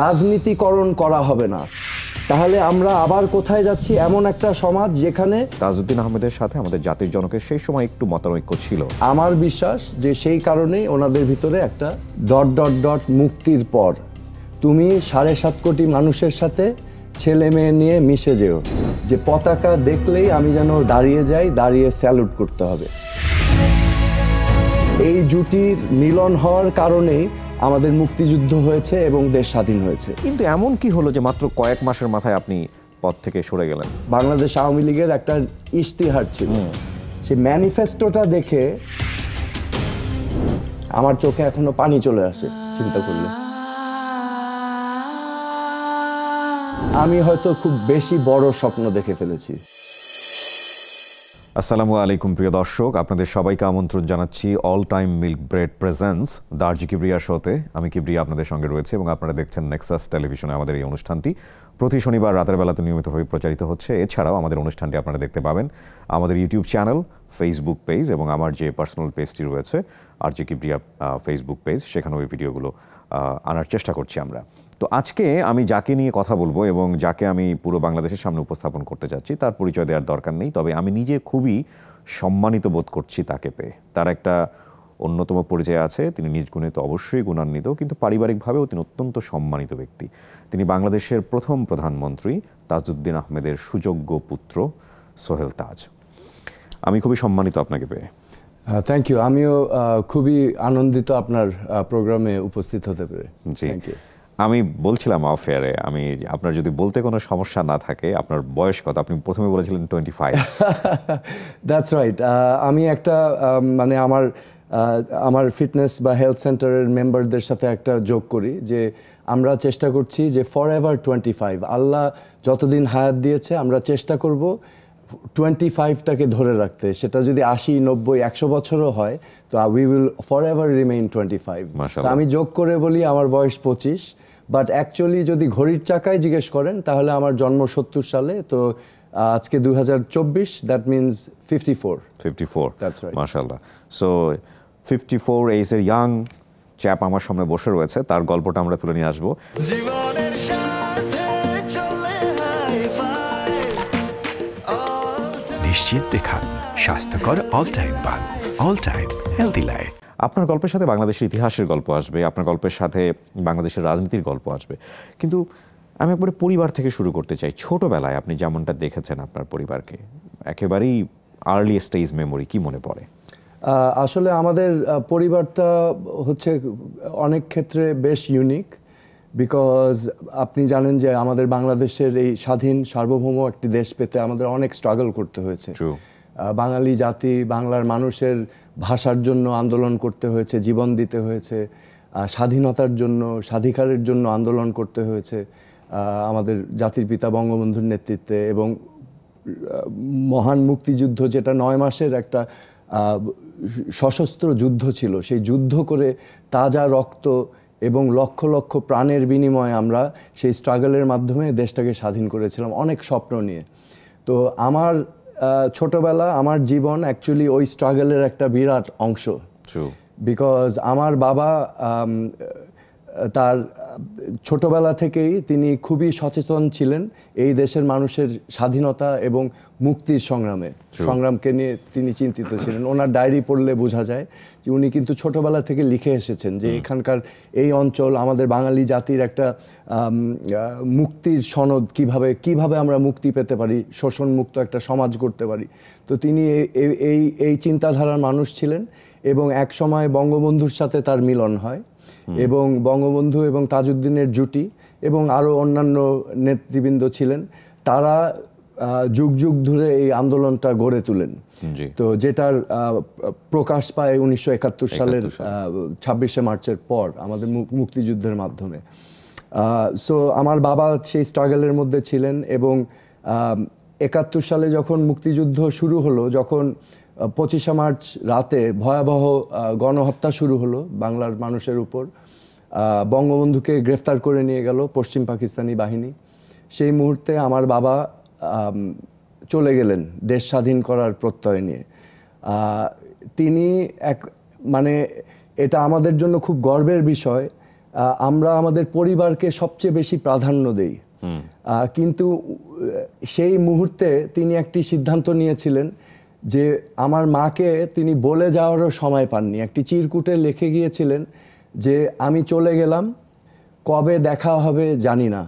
রাজনীতিকরণ করা হবে না তাহলে আমরা আবার কোথায় যাচ্ছি এমন একটা সমাজ যেখানে তাজউদ্দিন আহমেদের সাথে আমাদের জাতির জনকের সেই সময় একটু মতানৈক্য ছিল আমার বিশ্বাস যে সেই কারণেই ওনাদের ভিতরে একটা ডট ডট ডট মুক্তির পর তুমি সাড়ে সাত কোটি মানুষের সাথে ছেলে মেয়ে নিয়ে মিশে যেও যে পতাকা দেখলেই আমি যেন দাঁড়িয়ে যাই দাঁড়িয়ে স্যালুট করতে হবে এই জুটির মিলন হওয়ার কারণেই আমাদের মুক্তিযুদ্ধ হয়েছে এবং দেশ স্বাধীন হয়েছে কিন্তু এমন কি হলো যে মাত্র কয়েক মাসের মাথায় আপনি পদ থেকে সরে গেলেন বাংলাদেশ আওয়ামী লীগের একটা ইশতিহার ছিল সেই ম্যানিফেস্টোটা দেখে আমার চোখে এখনো পানি চলে আসে চিন্তা করলে আমি হয়তো খুব বেশি বড় স্বপ্ন দেখে ফেলেছি আসসালামু আলাইকুম প্রিয় দর্শক আপনাদের সবাইকে আমন্ত্রণ জানাচ্ছি all time milk bread presents দার্জি কিবরিয়া শোতে আমি কিবরিয়া আপনাদের সঙ্গে রয়েছে এবং আপনারা দেখছেন নেক্সাস টেলিভিশনে আমাদের এই অনুষ্ঠানটি প্রতি শনিবার রাতের বেলাতে নিয়মিতভাবে প্রচারিত হচ্ছে এছাড়াও আমাদের অনুষ্ঠানটি আপনারা দেখতে পাবেন আমাদের ইউটিউব চ্যানেল ফেসবুক পেজ এবং আমার যে পার্সোনাল পেজটি রয়েছে আর জি কিবরিয়া ফেসবুক পেজ সেখানেও এই ভিডিওগুলো আনার চেষ্টা করছি আমরা তো আজকে আমি যাকে নিয়ে কথা বলবো এবং যাকে আমি পুরো বাংলাদেশের সামনে উপস্থাপন করতে যাচ্ছি তার পরিচয় দেওয়ার দরকার নেই তবে আমি নিজে খুবই সম্মানিত বোধ করছি তাকে পেয়ে তার একটা অন্যতম পরিচয় আছে তিনি নিজ গুণে তো অবশ্যই গুণান্বিত কিন্তু পারিবারিকভাবেও তিনি অত্যন্ত সম্মানিত ব্যক্তি তিনি বাংলাদেশের প্রথম প্রধানমন্ত্রী তাজউদ্দিন আহমেদের সুযোগ্য পুত্র সোহেল তাজ আমি খুবই সম্মানিত আপনাকে পেয়ে থ্যাংক ইউ আমিও খুবই আনন্দিত আপনার প্রোগ্রামে উপস্থিত হতে পেরে থ্যাংক ইউ আমি বলছিলাম অফেয়ারে আমি আপনার যদি বলতে কোনো সমস্যা না থাকে আপনার বয়স কত আপনি প্রথমে বলেছিলেন টোয়েন্টি ফাইভ দ্যাটস রাইট আমি একটা মানে আমার আমার ফিটনেস বা হেলথ সেন্টারের মেম্বারদের সাথে একটা যোগ করি যে আমরা চেষ্টা করছি যে ফর এভার টোয়েন্টি ফাইভ আল্লাহ যতদিন হায়াত দিয়েছে আমরা চেষ্টা করব টোয়েন্টি ফাইভটাকে ধরে রাখতে সেটা যদি আশি নব্বই একশো বছরও হয় তো we will forever remain twenty five আমি যোগ করে বলি আমার বয়স পঁচিশ বাট অ্যাকচুয়ালি যদি ঘড়ির চাকায় জিজ্ঞেস করেন তাহলে আমার জন্ম সত্তর সালে তো আজকে দু হাজার চব্বিশ that means fifty four fifty four মাসাল্লাহ সো ফিফটি ফোর এইস এর ইয়াং চ্যাপ আমার সামনে বসে রয়েছে তার গল্পটা আমরা তুলে নিয়ে আসবো নিশ্চিত দেখান নিশ্চিন্তে খান স্বাস্থ্যকর অল টাইম বাংলা অল টাইম হেলদি লাইফ আপনার গল্পের সাথে বাংলাদেশের ইতিহাসের গল্প আসবে আপনার গল্পের সাথে বাংলাদেশের রাজনীতির গল্প আসবে কিন্তু আমি একবারে পরিবার থেকে শুরু করতে চাই ছোটবেলায় আপনি যেমনটা দেখেছেন আপনার পরিবারকে একেবারেই আর্লি স্টেজ মেমোরি কি মনে পড়ে আসলে আমাদের পরিবারটা হচ্ছে অনেক ক্ষেত্রে বেশ ইউনিক বিকজ আপনি জানেন যে আমাদের বাংলাদেশের এই স্বাধীন সার্বভৌম একটি দেশ পেতে আমাদের অনেক স্ট্রাগল করতে হয়েছে বাঙালি জাতি বাংলার মানুষের ভাষার জন্য আন্দোলন করতে হয়েছে জীবন দিতে হয়েছে স্বাধীনতার জন্য স্বাধিকারের জন্য আন্দোলন করতে হয়েছে আমাদের জাতির পিতা বঙ্গবন্ধুর নেতৃত্বে এবং মহান মুক্তিযুদ্ধ যেটা নয় মাসের একটা সশস্ত্র যুদ্ধ ছিল সেই যুদ্ধ করে তাজা রক্ত এবং লক্ষ লক্ষ প্রাণের বিনিময়ে আমরা সেই স্ট্রাগলের মাধ্যমে দেশটাকে স্বাধীন করেছিলাম অনেক স্বপ্ন নিয়ে তো আমার ছোটবেলা আমার জীবন অ্যাকচুয়ালি ওই স্ট্রাগলের একটা বিরাট অংশ বিকজ আমার বাবা তার ছোটবেলা থেকেই তিনি খুবই সচেতন ছিলেন এই দেশের মানুষের স্বাধীনতা এবং মুক্তির সংগ্রামে সংগ্রামকে নিয়ে তিনি চিন্তিত ছিলেন ওনার ডায়েরি পড়লে বোঝা যায় যে উনি কিন্তু ছোটবেলা থেকে লিখে এসেছেন যে এখানকার এই অঞ্চল আমাদের বাঙালি জাতির একটা মুক্তির সনদ কিভাবে কিভাবে আমরা মুক্তি পেতে পারি শোষণমুক্ত একটা সমাজ করতে পারি তো তিনি এই এই চিন্তাধারার মানুষ ছিলেন এবং এক সময় বঙ্গবন্ধুর সাথে তার মিলন হয় এবং বঙ্গবন্ধু এবং তাজউদ্দিনের জুটি এবং আরও অন্যান্য নেতৃবৃন্দ ছিলেন তারা যুগ যুগ ধরে এই আন্দোলনটা গড়ে তুলেন তো যেটার প্রকাশ পায় উনিশশো একাত্তর সালের ছাব্বিশে মার্চের পর আমাদের মুক্তিযুদ্ধের মাধ্যমে সো আমার বাবা সেই স্ট্রাগলের মধ্যে ছিলেন এবং একাত্তর সালে যখন মুক্তিযুদ্ধ শুরু হলো যখন পঁচিশে মার্চ রাতে ভয়াবহ গণহত্যা শুরু হলো বাংলার মানুষের উপর বঙ্গবন্ধুকে গ্রেফতার করে নিয়ে গেল পশ্চিম পাকিস্তানি বাহিনী সেই মুহূর্তে আমার বাবা চলে গেলেন দেশ স্বাধীন করার প্রত্যয় নিয়ে তিনি এক মানে এটা আমাদের জন্য খুব গর্বের বিষয় আমরা আমাদের পরিবারকে সবচেয়ে বেশি প্রাধান্য দেই কিন্তু সেই মুহূর্তে তিনি একটি সিদ্ধান্ত নিয়েছিলেন যে আমার মাকে তিনি বলে যাওয়ারও সময় পাননি একটি চিরকুটে লিখে গিয়েছিলেন যে আমি চলে গেলাম কবে দেখা হবে জানি না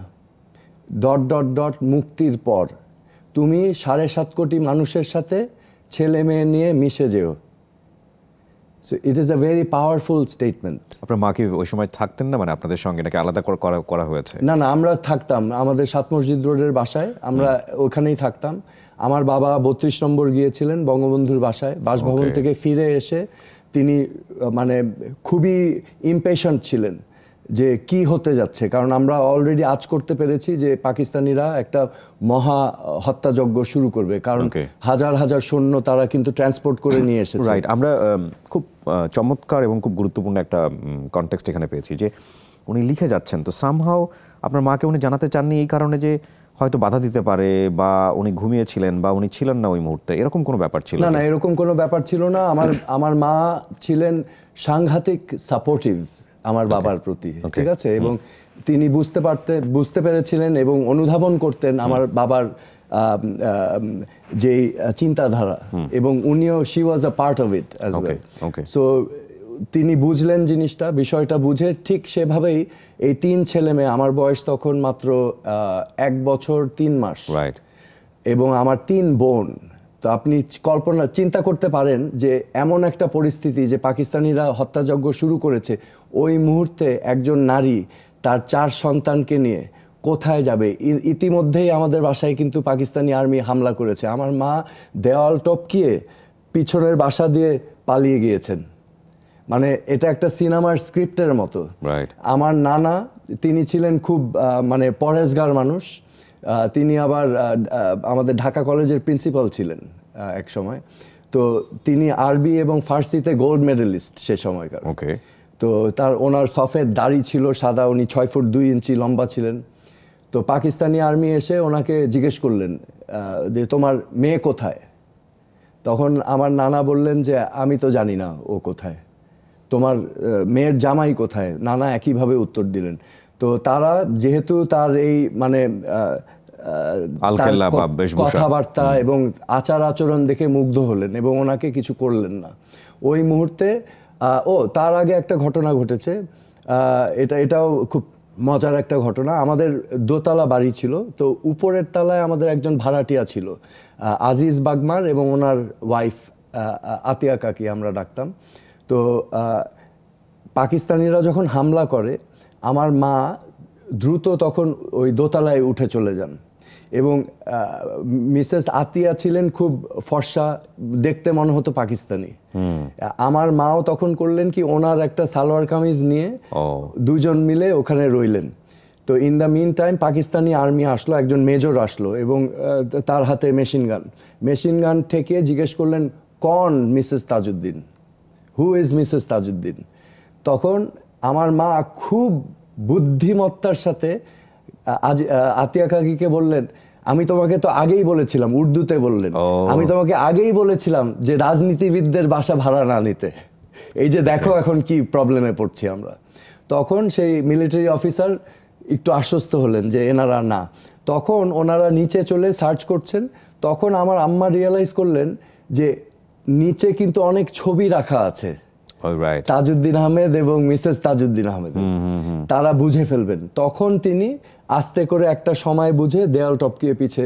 ডট ডট ডট মুক্তির পর তুমি সাড়ে সাত কোটি মানুষের সাথে ছেলে মেয়ে নিয়ে মিশে যেও so it is a very powerful statement আপনার মা কি ওই সময় থাকতেন না মানে আপনাদের সঙ্গে নাকি আলাদা করা করা হয়েছে না না আমরা থাকতাম আমাদের সাত মসজিদ রোডের বাসায় আমরা ওখানেই থাকতাম আমার বাবা বত্রিশ নম্বর গিয়েছিলেন বঙ্গবন্ধুর বাসায় বাসভবন থেকে ফিরে এসে তিনি মানে খুবই ইম্পেশেন্ট ছিলেন যে কি হতে যাচ্ছে কারণ আমরা অলরেডি আজ করতে পেরেছি যে পাকিস্তানিরা একটা মহা হত্যাযজ্ঞ শুরু করবে কারণ হাজার হাজার সৈন্য তারা কিন্তু ট্রান্সপোর্ট করে নিয়ে এসেছে রাইট আমরা খুব চমৎকার এবং খুব গুরুত্বপূর্ণ একটা কনটেক্সট এখানে পেয়েছি যে উনি লিখে যাচ্ছেন তো সামহাও আপনার মাকে উনি জানাতে চাননি এই কারণে যে হয়তো বাধা দিতে পারে বা উনি ঘুমিয়েছিলেন বা উনি ছিলেন না ওই মুহূর্তে এরকম কোনো ব্যাপার ছিল না না এরকম কোনো ব্যাপার ছিল না আমার আমার মা ছিলেন সাংঘাতিক সাপোর্টিভ আমার বাবার প্রতি ঠিক আছে এবং তিনি বুঝতে পারতে বুঝতে পেরেছিলেন এবং অনুধাবন করতেন আমার বাবার যে চিন্তাধারা এবং উনিও she was a part of it as okay so তিনি বুঝলেন জিনিসটা বিষয়টা বুঝে ঠিক সেভাবেই এই তিন ছেলে মেয়ে আমার বয়স তখন মাত্র এক বছর তিন মাস এবং আমার তিন বোন তো আপনি কল্পনা চিন্তা করতে পারেন যে এমন একটা পরিস্থিতি যে পাকিস্তানিরা হত্যাযজ্ঞ শুরু করেছে ওই মুহূর্তে একজন নারী তার চার সন্তানকে নিয়ে কোথায় যাবে ইতিমধ্যেই আমাদের বাসায় কিন্তু পাকিস্তানি আর্মি হামলা করেছে আমার মা দেওয়াল টপকিয়ে পিছনের বাসা দিয়ে পালিয়ে গিয়েছেন মানে এটা একটা সিনেমার স্ক্রিপ্টের মতো আমার নানা তিনি ছিলেন খুব মানে পরেজগার মানুষ তিনি আবার আমাদের ঢাকা কলেজের প্রিন্সিপাল ছিলেন এক সময় তো তিনি আরবি এবং ফার্সিতে গোল্ড মেডেলিস্ট সে সময়কার ওকে তো তার ওনার সফের দাড়ি ছিল সাদা উনি ছয় ফুট দুই ইঞ্চি লম্বা ছিলেন তো পাকিস্তানি আর্মি এসে ওনাকে জিজ্ঞেস করলেন যে তোমার মেয়ে কোথায় তখন আমার নানা বললেন যে আমি তো জানি না ও কোথায় তোমার মেয়ের জামাই কোথায় নানা একইভাবে উত্তর দিলেন তো তারা যেহেতু তার এই মানে কথাবার্তা এবং আচার আচরণ দেখে মুগ্ধ হলেন এবং ওনাকে কিছু করলেন না ওই মুহূর্তে ও তার আগে একটা ঘটনা ঘটেছে এটা এটাও খুব মজার একটা ঘটনা আমাদের দোতলা বাড়ি ছিল তো উপরের তলায় আমাদের একজন ভাড়াটিয়া ছিল আজিজ বাগমার এবং ওনার ওয়াইফ আতিয়া কাকি আমরা ডাকতাম তো পাকিস্তানিরা যখন হামলা করে আমার মা দ্রুত তখন ওই দোতলায় উঠে চলে যান এবং মিসেস আতিয়া ছিলেন খুব ফর্সা দেখতে মনে হতো পাকিস্তানি আমার মাও তখন করলেন কি ওনার একটা সালোয়ার কামিজ নিয়ে দুজন মিলে ওখানে রইলেন তো in the mean time Pakistani army আসলো একজন মেজর আসলো এবং তার হাতে মেশিন গান মেশিন গান থেকে জিজ্ঞেস করলেন কন Mrs Tajuddin is Mrs Tajuddin তখন আমার মা খুব বুদ্ধিমত্তার সাথে আজ আতিয়া কাকিকে বললেন আমি তোমাকে তো আগেই বলেছিলাম উর্দুতে বললেন আমি তোমাকে আগেই বলেছিলাম যে রাজনীতিবিদদের বাসা ভাড়া না নিতে এই যে দেখো হ্যাঁ। এখন কি প্রবলেমে পড়ছি আমরা তখন সেই মিলিটারি অফিসার একটু আশ্বস্ত হলেন যে এনারা না তখন ওনারা নিচে চলে সার্চ করছেন তখন আমার আম্মা রিয়েলাইজ করলেন যে নিচে কিন্তু অনেক ছবি রাখা আছে তাজউদ্দিন আহমেদ এবং মিসেস তাজউদ্দিন আহমেদ তারা বুঝে ফেলবেন তখন তিনি আস্তে করে একটা সময় বুঝে দেয়াল টপকিয়ে পিছে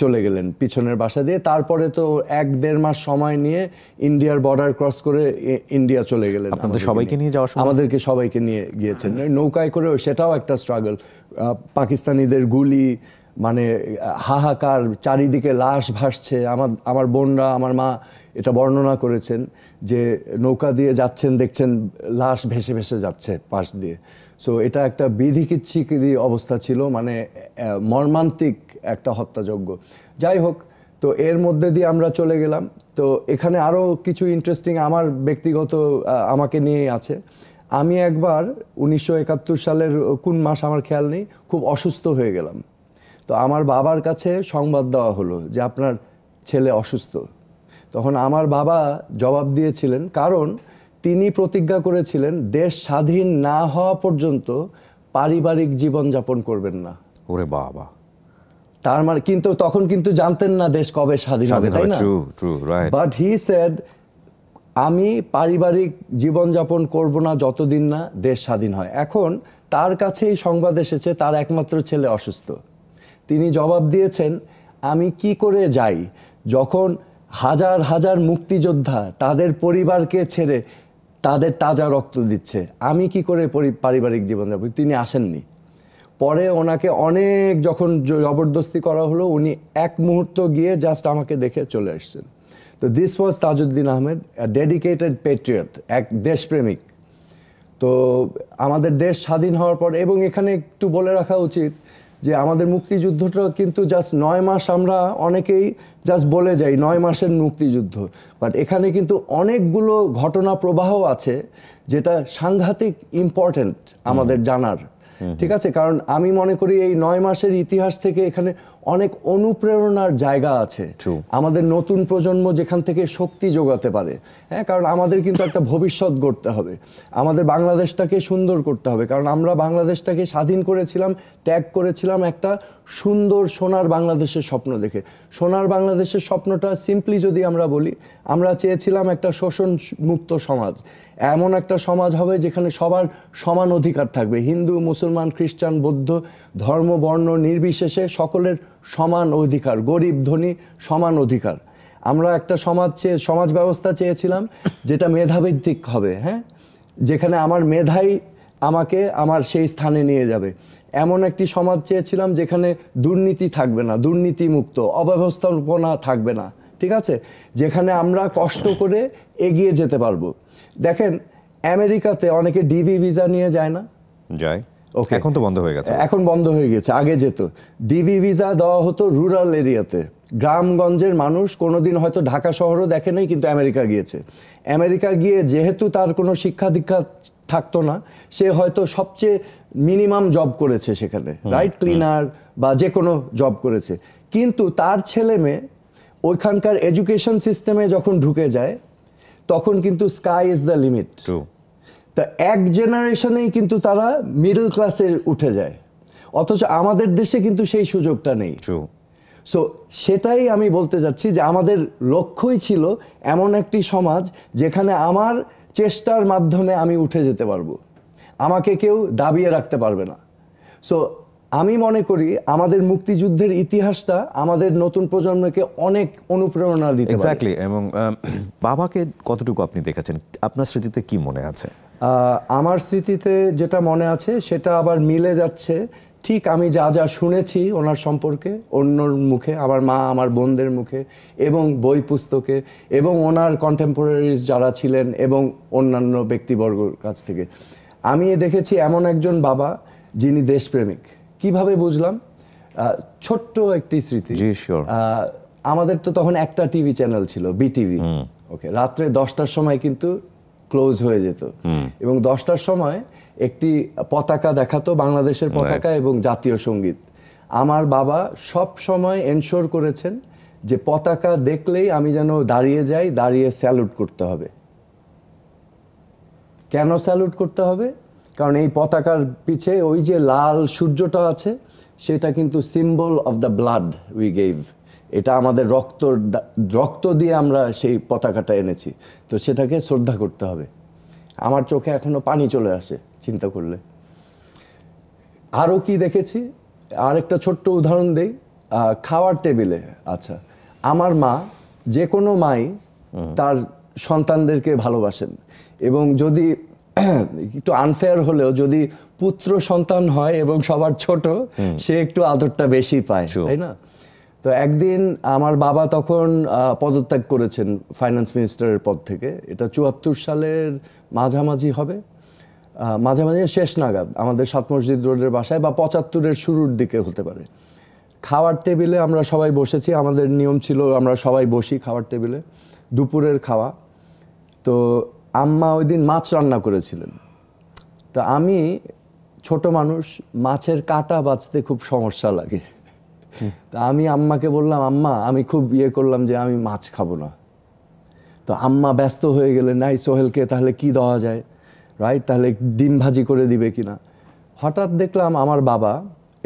চলে গেলেন পিছনের বাসা দিয়ে তারপরে তো এক দেড় মাস সময় নিয়ে ইন্ডিয়ার বর্ডার ক্রস করে ইন্ডিয়া চলে গেলেন আমাদের সবাইকে নিয়ে যাওয়া আমাদেরকে সবাইকে নিয়ে গিয়েছেন নৌকায় করে সেটাও একটা স্ট্রাগল পাকিস্তানিদের গুলি মানে হাহাকার চারিদিকে লাশ ভাসছে আমার আমার বোনরা আমার মা এটা বর্ণনা করেছেন যে নৌকা দিয়ে যাচ্ছেন দেখছেন লাশ ভেসে ভেসে যাচ্ছে পাশ দিয়ে সো এটা একটা বিধিকিচ্ছিকিরি অবস্থা ছিল মানে মর্মান্তিক একটা হত্যাযজ্ঞ যাই হোক তো এর মধ্যে দিয়ে আমরা চলে গেলাম তো এখানে আরও কিছু ইন্টারেস্টিং আমার ব্যক্তিগত আমাকে নিয়ে আছে আমি একবার উনিশশো সালের কোন মাস আমার খেয়াল নেই খুব অসুস্থ হয়ে গেলাম তো আমার বাবার কাছে সংবাদ দেওয়া হলো যে আপনার ছেলে অসুস্থ তখন আমার বাবা জবাব দিয়েছিলেন কারণ তিনি প্রতিজ্ঞা করেছিলেন দেশ স্বাধীন না হওয়া পর্যন্ত পারিবারিক জীবন যাপন করবেন না ওরে বাবা তার মানে কিন্তু তখন কিন্তু জানতেন না দেশ কবে স্বাধীন হবে তাই না বাট হি সেড আমি পারিবারিক জীবন যাপন করব না যতদিন না দেশ স্বাধীন হয় এখন তার কাছেই সংবাদ এসেছে তার একমাত্র ছেলে অসুস্থ তিনি জবাব দিয়েছেন আমি কি করে যাই যখন হাজার হাজার মুক্তিযোদ্ধা তাদের পরিবারকে ছেড়ে তাদের তাজা রক্ত দিচ্ছে আমি কি করে পারিবারিক জীবন যাব তিনি আসেননি পরে ওনাকে অনেক যখন জবরদস্তি করা হলো উনি এক মুহূর্ত গিয়ে জাস্ট আমাকে দেখে চলে আসছেন তো this was Tajuddin Ahmed dedicated patriot এক দেশপ্রেমিক তো আমাদের দেশ স্বাধীন হওয়ার পর এবং এখানে একটু বলে রাখা উচিত যে আমাদের মুক্তিযুদ্ধটা কিন্তু জাস্ট নয় মাস আমরা অনেকেই জাস্ট বলে যাই নয় মাসের মুক্তিযুদ্ধ বাট এখানে কিন্তু অনেকগুলো ঘটনা প্রবাহ আছে যেটা সাংঘাতিক ইম্পর্টেন্ট আমাদের জানার ঠিক আছে কারণ আমি মনে করি এই নয় মাসের ইতিহাস থেকে এখানে অনেক অনুপ্রেরণার জায়গা আছে আমাদের নতুন প্রজন্ম যেখান থেকে শক্তি যোগাতে পারে হ্যাঁ কারণ আমাদের কিন্তু একটা ভবিষ্যৎ গড়তে হবে আমাদের বাংলাদেশটাকে সুন্দর করতে হবে কারণ আমরা বাংলাদেশটাকে স্বাধীন করেছিলাম ত্যাগ করেছিলাম একটা সুন্দর সোনার বাংলাদেশের স্বপ্ন দেখে সোনার বাংলাদেশের স্বপ্নটা সিম্পলি যদি আমরা বলি আমরা চেয়েছিলাম একটা শোষণ মুক্ত সমাজ এমন একটা সমাজ হবে যেখানে সবার সমান অধিকার থাকবে হিন্দু মুসলমান খ্রিস্টান বৌদ্ধ ধর্ম বর্ণ নির্বিশেষে সকলের সমান অধিকার গরিব ধনী সমান অধিকার আমরা একটা সমাজ চেয়ে সমাজ ব্যবস্থা চেয়েছিলাম যেটা মেধাভিত্তিক হবে হ্যাঁ যেখানে আমার মেধাই আমাকে আমার সেই স্থানে নিয়ে যাবে এমন একটি সমাজ চেয়েছিলাম যেখানে দুর্নীতি থাকবে না দুর্নীতিমুক্ত অব্যবস্থাপনা থাকবে না ঠিক আছে যেখানে আমরা কষ্ট করে এগিয়ে যেতে পারবো দেখেন আমেরিকাতে অনেকে ডিভি ভিসা নিয়ে যায় না যায় ওকে এখন তো বন্ধ হয়ে গেছে এখন বন্ধ হয়ে গেছে আগে যেত ডিভি ভিসা দেওয়া হতো রুরাল এরিয়াতে গ্রামগঞ্জের মানুষ কোনোদিন হয়তো ঢাকা শহরও দেখে নাই কিন্তু আমেরিকা গিয়েছে আমেরিকা গিয়ে যেহেতু তার কোনো শিক্ষা দীক্ষা থাকতো না সে হয়তো সবচেয়ে মিনিমাম জব করেছে সেখানে রাইট ক্লিনার বা যে কোনো জব করেছে কিন্তু তার ছেলে মেয়ে ওইখানকার এডুকেশন সিস্টেমে যখন ঢুকে যায় তখন কিন্তু স্কাই ইজ দ্য লিমিট তা এক জেনারেশনেই কিন্তু তারা মিডল ক্লাসের উঠে যায় অথচ আমাদের দেশে কিন্তু সেই সুযোগটা নেই সো সেটাই আমি বলতে যাচ্ছি যে আমাদের লক্ষ্যই ছিল এমন একটি সমাজ যেখানে আমার চেষ্টার মাধ্যমে আমি উঠে যেতে পারবো আমাকে কেউ দাবিয়ে রাখতে পারবে না সো আমি মনে করি আমাদের মুক্তিযুদ্ধের ইতিহাসটা আমাদের নতুন প্রজন্মকে অনেক অনুপ্রেরণা দিতে পারে এবং বাবাকে কতটুকু আপনি দেখেছেন আপনার স্মৃতিতে কি মনে আছে আমার স্মৃতিতে যেটা মনে আছে সেটা আবার মিলে যাচ্ছে ঠিক আমি যা যা শুনেছি ওনার সম্পর্কে অন্যর মুখে আমার মা আমার বোনদের মুখে এবং বই পুস্তকে এবং ওনার কন্টেম্পোরারিজ যারা ছিলেন এবং অন্যান্য ব্যক্তিবর্গর কাছ থেকে আমি দেখেছি এমন একজন বাবা যিনি দেশপ্রেমিক কিভাবে বুঝলাম ছোট্ট একটি স্মৃতি আমাদের তো তখন একটা টিভি চ্যানেল ছিল বিটিভি ওকে রাত্রে দশটার সময় কিন্তু ক্লোজ হয়ে যেত এবং দশটার সময় একটি পতাকা দেখাতো বাংলাদেশের পতাকা এবং জাতীয় সঙ্গীত আমার বাবা সব সময় এনশোর করেছেন যে পতাকা দেখলেই আমি যেন দাঁড়িয়ে যাই দাঁড়িয়ে স্যালুট করতে হবে কেন স্যালুট করতে হবে কারণ এই পতাকার পিছে ওই যে লাল সূর্যটা আছে সেটা কিন্তু symbol of the blood we gave এটা আমাদের রক্ত রক্ত দিয়ে আমরা সেই পতাকাটা এনেছি তো সেটাকে শ্রদ্ধা করতে হবে আমার চোখে এখনও পানি চলে আসে চিন্তা করলে আরও কি দেখেছি আর একটা ছোট্ট উদাহরণ দেই খাওয়ার টেবিলে আচ্ছা আমার মা যে কোনো মাই তার সন্তানদেরকে ভালোবাসেন এবং যদি একটু আনফেয়ার হলেও যদি পুত্র সন্তান হয় এবং সবার ছোট সে একটু আদরটা বেশি পায় তাই না তো একদিন আমার বাবা তখন পদত্যাগ করেছেন ফাইন্যান্স মিনিস্টারের পদ থেকে এটা চুয়াত্তর সালের মাঝামাঝি হবে মাঝামাঝি শেষ নাগাদ আমাদের সাত মসজিদ রোডের বাসায় বা পঁচাত্তরের শুরুর দিকে হতে পারে খাওয়ার টেবিলে আমরা সবাই বসেছি আমাদের নিয়ম ছিল আমরা সবাই বসি খাওয়ার টেবিলে দুপুরের খাওয়া তো আম্মা ওই দিন মাছ রান্না করেছিলেন তা আমি ছোট মানুষ মাছের কাটা বাঁচতে খুব সমস্যা লাগে তা আমি আম্মাকে বললাম আম্মা আমি খুব ইয়ে করলাম যে আমি মাছ খাবো না তো আম্মা ব্যস্ত হয়ে গেলে নাই সোহেলকে তাহলে কি দেওয়া যায় রাইট তাহলে ডিম ভাজি করে দিবে কি না হঠাৎ দেখলাম আমার বাবা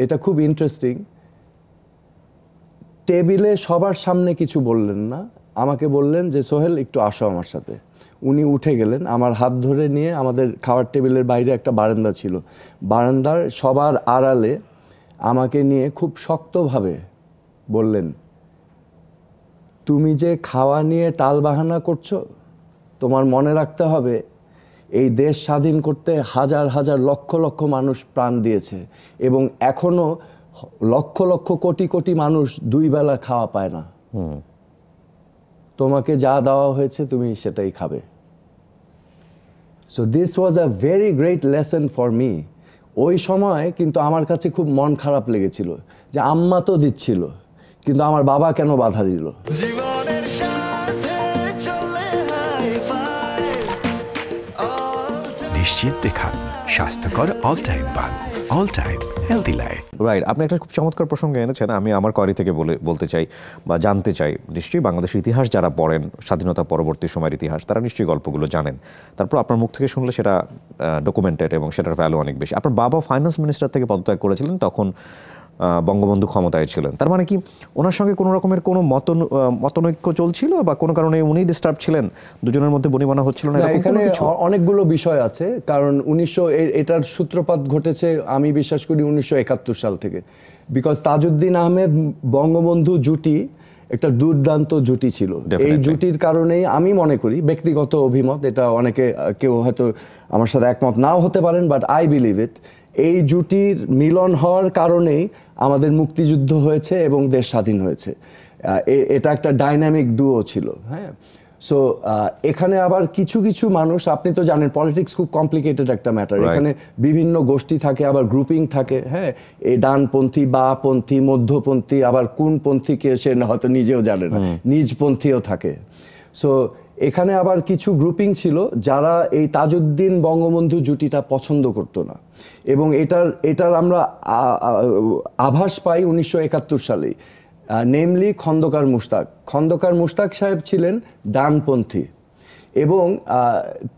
এটা খুব ইন্টারেস্টিং টেবিলে সবার সামনে কিছু বললেন না আমাকে বললেন যে সোহেল একটু আসো আমার সাথে উনি উঠে গেলেন আমার হাত ধরে নিয়ে আমাদের খাওয়ার টেবিলের বাইরে একটা বারান্দা ছিল বারান্দার সবার আড়ালে আমাকে নিয়ে খুব শক্তভাবে বললেন তুমি যে খাওয়া নিয়ে টালবাহানা করছো তোমার মনে রাখতে হবে এই দেশ স্বাধীন করতে হাজার হাজার লক্ষ লক্ষ মানুষ প্রাণ দিয়েছে এবং এখনও লক্ষ লক্ষ কোটি কোটি মানুষ দুই বেলা খাওয়া পায় না তোমাকে যা দেওয়া হয়েছে তুমি সেটাই খাবে so this was a very great lesson for me ওই সময় কিন্তু আমার কাছে খুব মন খারাপ লেগেছিল যে আম্মা তো দিচ্ছিল কিন্তু আমার বাবা কেন বাধা দিল নিশ্চিত দেখা স্বাস্থ্যকর all time bun all time healthy life right আপনি একটা খুব চমৎকার প্রসঙ্গে এনেছেন আমি আমার করি থেকে বলে বলতে চাই বা জানতে চাই নিশ্চয়ই বাংলাদেশের ইতিহাস যারা পড়েন স্বাধীনতা পরবর্তী সময়ের ইতিহাস তারা নিশ্চয়ই গল্পগুলো জানেন তারপর আপনার মুখ থেকে শুনলে সেটা ডকুমেন্টেড এবং সেটার ভ্যালু অনেক বেশি আপনার বাবা ফাইন্যান্স মিনিস্টার থেকে পদত্যাগ করেছিলেন তখন বঙ্গবন্ধু ক্ষমতায় ছিলেন তার মানে কি ওনার সঙ্গে কোনো রকমের কোনো মতন মতনৈক্য চলছিল বা কোনো কারণে উনি ডিস্টার্ব ছিলেন দুজনের মধ্যে বনিবনা হচ্ছিল না এখানে অনেকগুলো বিষয় আছে কারণ উনিশশো এটার সূত্রপাত ঘটেছে আমি বিশ্বাস করি উনিশশো সাল থেকে বিকজ তাজউদ্দিন আহমেদ বঙ্গবন্ধু জুটি একটা দুর্দান্ত জুটি ছিল এই জুটির কারণেই আমি মনে করি ব্যক্তিগত অভিমত এটা অনেকে কেউ হয়তো আমার সাথে একমত নাও হতে পারেন বাট আই বিলিভ ইট এই জুটির মিলন হওয়ার কারণেই আমাদের মুক্তিযুদ্ধ হয়েছে এবং দেশ স্বাধীন হয়েছে এটা একটা ডাইনামিক ডুও ছিল হ্যাঁ সো এখানে আবার কিছু কিছু মানুষ আপনি তো জানেন পলিটিক্স খুব কমপ্লিকেটেড একটা ম্যাটার এখানে বিভিন্ন গোষ্ঠী থাকে আবার গ্রুপিং থাকে হ্যাঁ এ ডানপন্থী বাপন্থী মধ্যপন্থী আবার কোন পন্থীকে সে হয়তো নিজেও জানে না নিজপন্থীও থাকে সো এখানে আবার কিছু গ্রুপিং ছিল যারা এই তাজউদ্দিন বঙ্গবন্ধু জুটিটা পছন্দ করতো না এবং এটার এটার আমরা আভাস পাই উনিশশো একাত্তর সালে নেমলি খন্দকার মুশতাক খন্দকার মুশতাক সাহেব ছিলেন ডানপন্থী এবং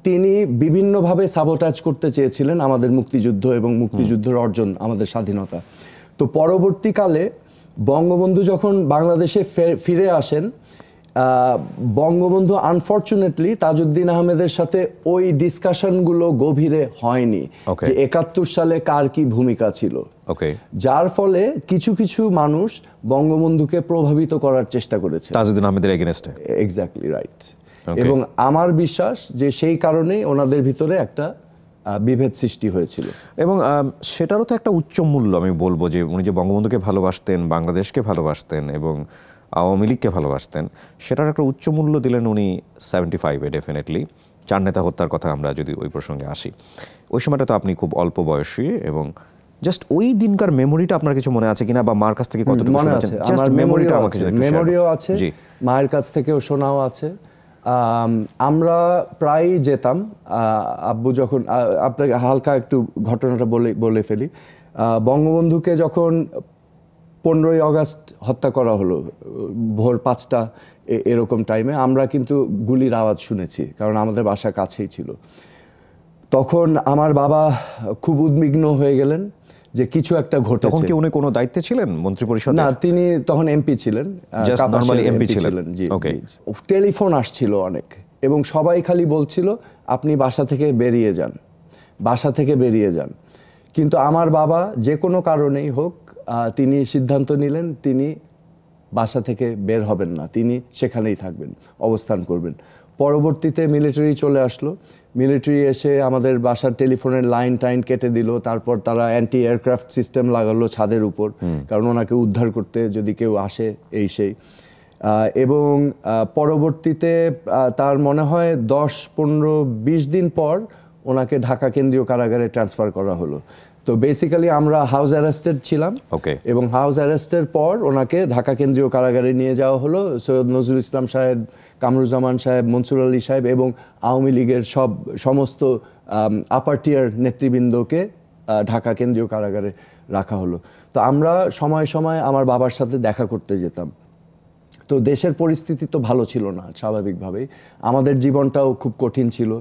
তিনি বিভিন্নভাবে সাবোটাজ করতে চেয়েছিলেন আমাদের মুক্তিযুদ্ধ এবং মুক্তিযুদ্ধের অর্জন আমাদের স্বাধীনতা তো পরবর্তীকালে বঙ্গবন্ধু যখন বাংলাদেশে ফিরে আসেন বঙ্গবন্ধু আনফর্চুনেটলি তাজউদ্দিন আহমেদের সাথে ওই ডিসকাশনগুলো গভীরে হয়নি যে একাত্তর সালে কার কি ভূমিকা ছিল যার ফলে কিছু কিছু মানুষ বঙ্গবন্ধুকে প্রভাবিত করার চেষ্টা করেছে তাজউদ্দিন আহমেদের এগেনস্টে এক্স্যাক্টলি রাইট এবং আমার বিশ্বাস যে সেই কারণেই ওনাদের ভিতরে একটা বিভেদ সৃষ্টি হয়েছিল এবং সেটারও তো একটা উচ্চ মূল্য আমি বলবো যে উনি যে বঙ্গবন্ধুকে ভালোবাসতেন বাংলাদেশকে ভালোবাসতেন এবং আওয়ামী লীগকে ভালোবাসতেন সেটার একটা উচ্চ মূল্য দিলেন উনি সেভেন্টি ফাইভে ডেফিনেটলি চার নেতা হত্যার কথা আমরা যদি ওই প্রসঙ্গে আসি ওই সময়টা তো আপনি খুব অল্প বয়সী এবং জাস্ট ওই দিনকার মেমোরিটা আপনার কিছু মনে আছে কিনা বা মার কাছ থেকে কতটুকু মনে আছে জাস্ট মেমোরিটা আমাকে যদি মেমোরিও আছে জি মায়ের কাছ থেকেও শোনাও আছে আমরা প্রায় যেতাম আব্বু যখন আপনাকে হালকা একটু ঘটনাটা বলে বলে ফেলি বঙ্গবন্ধুকে যখন পনেরোই অগাস্ট হত্যা করা হলো ভোর পাঁচটা এরকম টাইমে আমরা কিন্তু গুলির আওয়াজ শুনেছি কারণ আমাদের বাসা কাছেই ছিল তখন আমার বাবা খুব উদ্বিগ্ন হয়ে গেলেন যে কিছু একটা ঘটে তখন কি উনি কোনো দায়িত্বে ছিলেন মন্ত্রী পরিষদ না তিনি তখন এমপি ছিলেন এমপি ছিলেন জি ওকে টেলিফোন আসছিল অনেক এবং সবাই খালি বলছিল আপনি বাসা থেকে বেরিয়ে যান বাসা থেকে বেরিয়ে যান কিন্তু আমার বাবা যে কোনো কারণেই হোক তিনি সিদ্ধান্ত নিলেন তিনি বাসা থেকে বের হবেন না তিনি সেখানেই থাকবেন অবস্থান করবেন পরবর্তীতে মিলিটারি চলে আসলো মিলিটারি এসে আমাদের বাসার টেলিফোনের লাইন টাইন কেটে দিল তারপর তারা অ্যান্টি এয়ারক্রাফট সিস্টেম লাগালো ছাদের উপর কারণ ওনাকে উদ্ধার করতে যদি কেউ আসে এই সেই এবং পরবর্তীতে তার মনে হয় দশ পনেরো বিশ দিন পর ওনাকে ঢাকা কেন্দ্রীয় কারাগারে ট্রান্সফার করা হলো তো বেসিক্যালি আমরা হাউস অ্যারেস্টেড ছিলাম ওকে এবং হাউস অ্যারেস্টের পর ওনাকে ঢাকা কেন্দ্রীয় কারাগারে নিয়ে যাওয়া হলো সৈয়দ নজরুল ইসলাম সাহেব কামরুজ্জামান সাহেব মনসুর আলী সাহেব এবং আওয়ামী লীগের সব সমস্ত আপার টিয়ার নেতৃবৃন্দকে ঢাকা কেন্দ্রীয় কারাগারে রাখা হলো তো আমরা সময় সময় আমার বাবার সাথে দেখা করতে যেতাম তো দেশের পরিস্থিতি তো ভালো ছিল না স্বাভাবিকভাবেই আমাদের জীবনটাও খুব কঠিন ছিল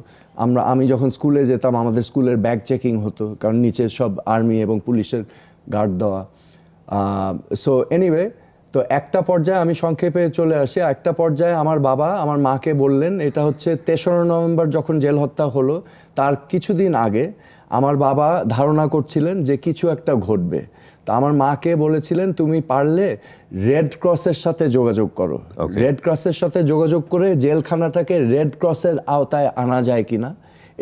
আমরা আমি যখন স্কুলে যেতাম আমাদের স্কুলের ব্যাগ চেকিং হতো কারণ নিচে সব আর্মি এবং পুলিশের গার্ড দেওয়া সো এনিওয়ে তো একটা পর্যায়ে আমি সংক্ষেপে চলে আসি একটা পর্যায়ে আমার বাবা আমার মাকে বললেন এটা হচ্ছে তেসরা নভেম্বর যখন জেল হত্যা হলো তার কিছুদিন আগে আমার বাবা ধারণা করছিলেন যে কিছু একটা ঘটবে তা আমার মাকে বলেছিলেন তুমি পারলে রেড ক্রসের সাথে যোগাযোগ করো রেড ক্রসের সাথে যোগাযোগ করে জেলখানাটাকে রেড ক্রসের আওতায় আনা যায় কিনা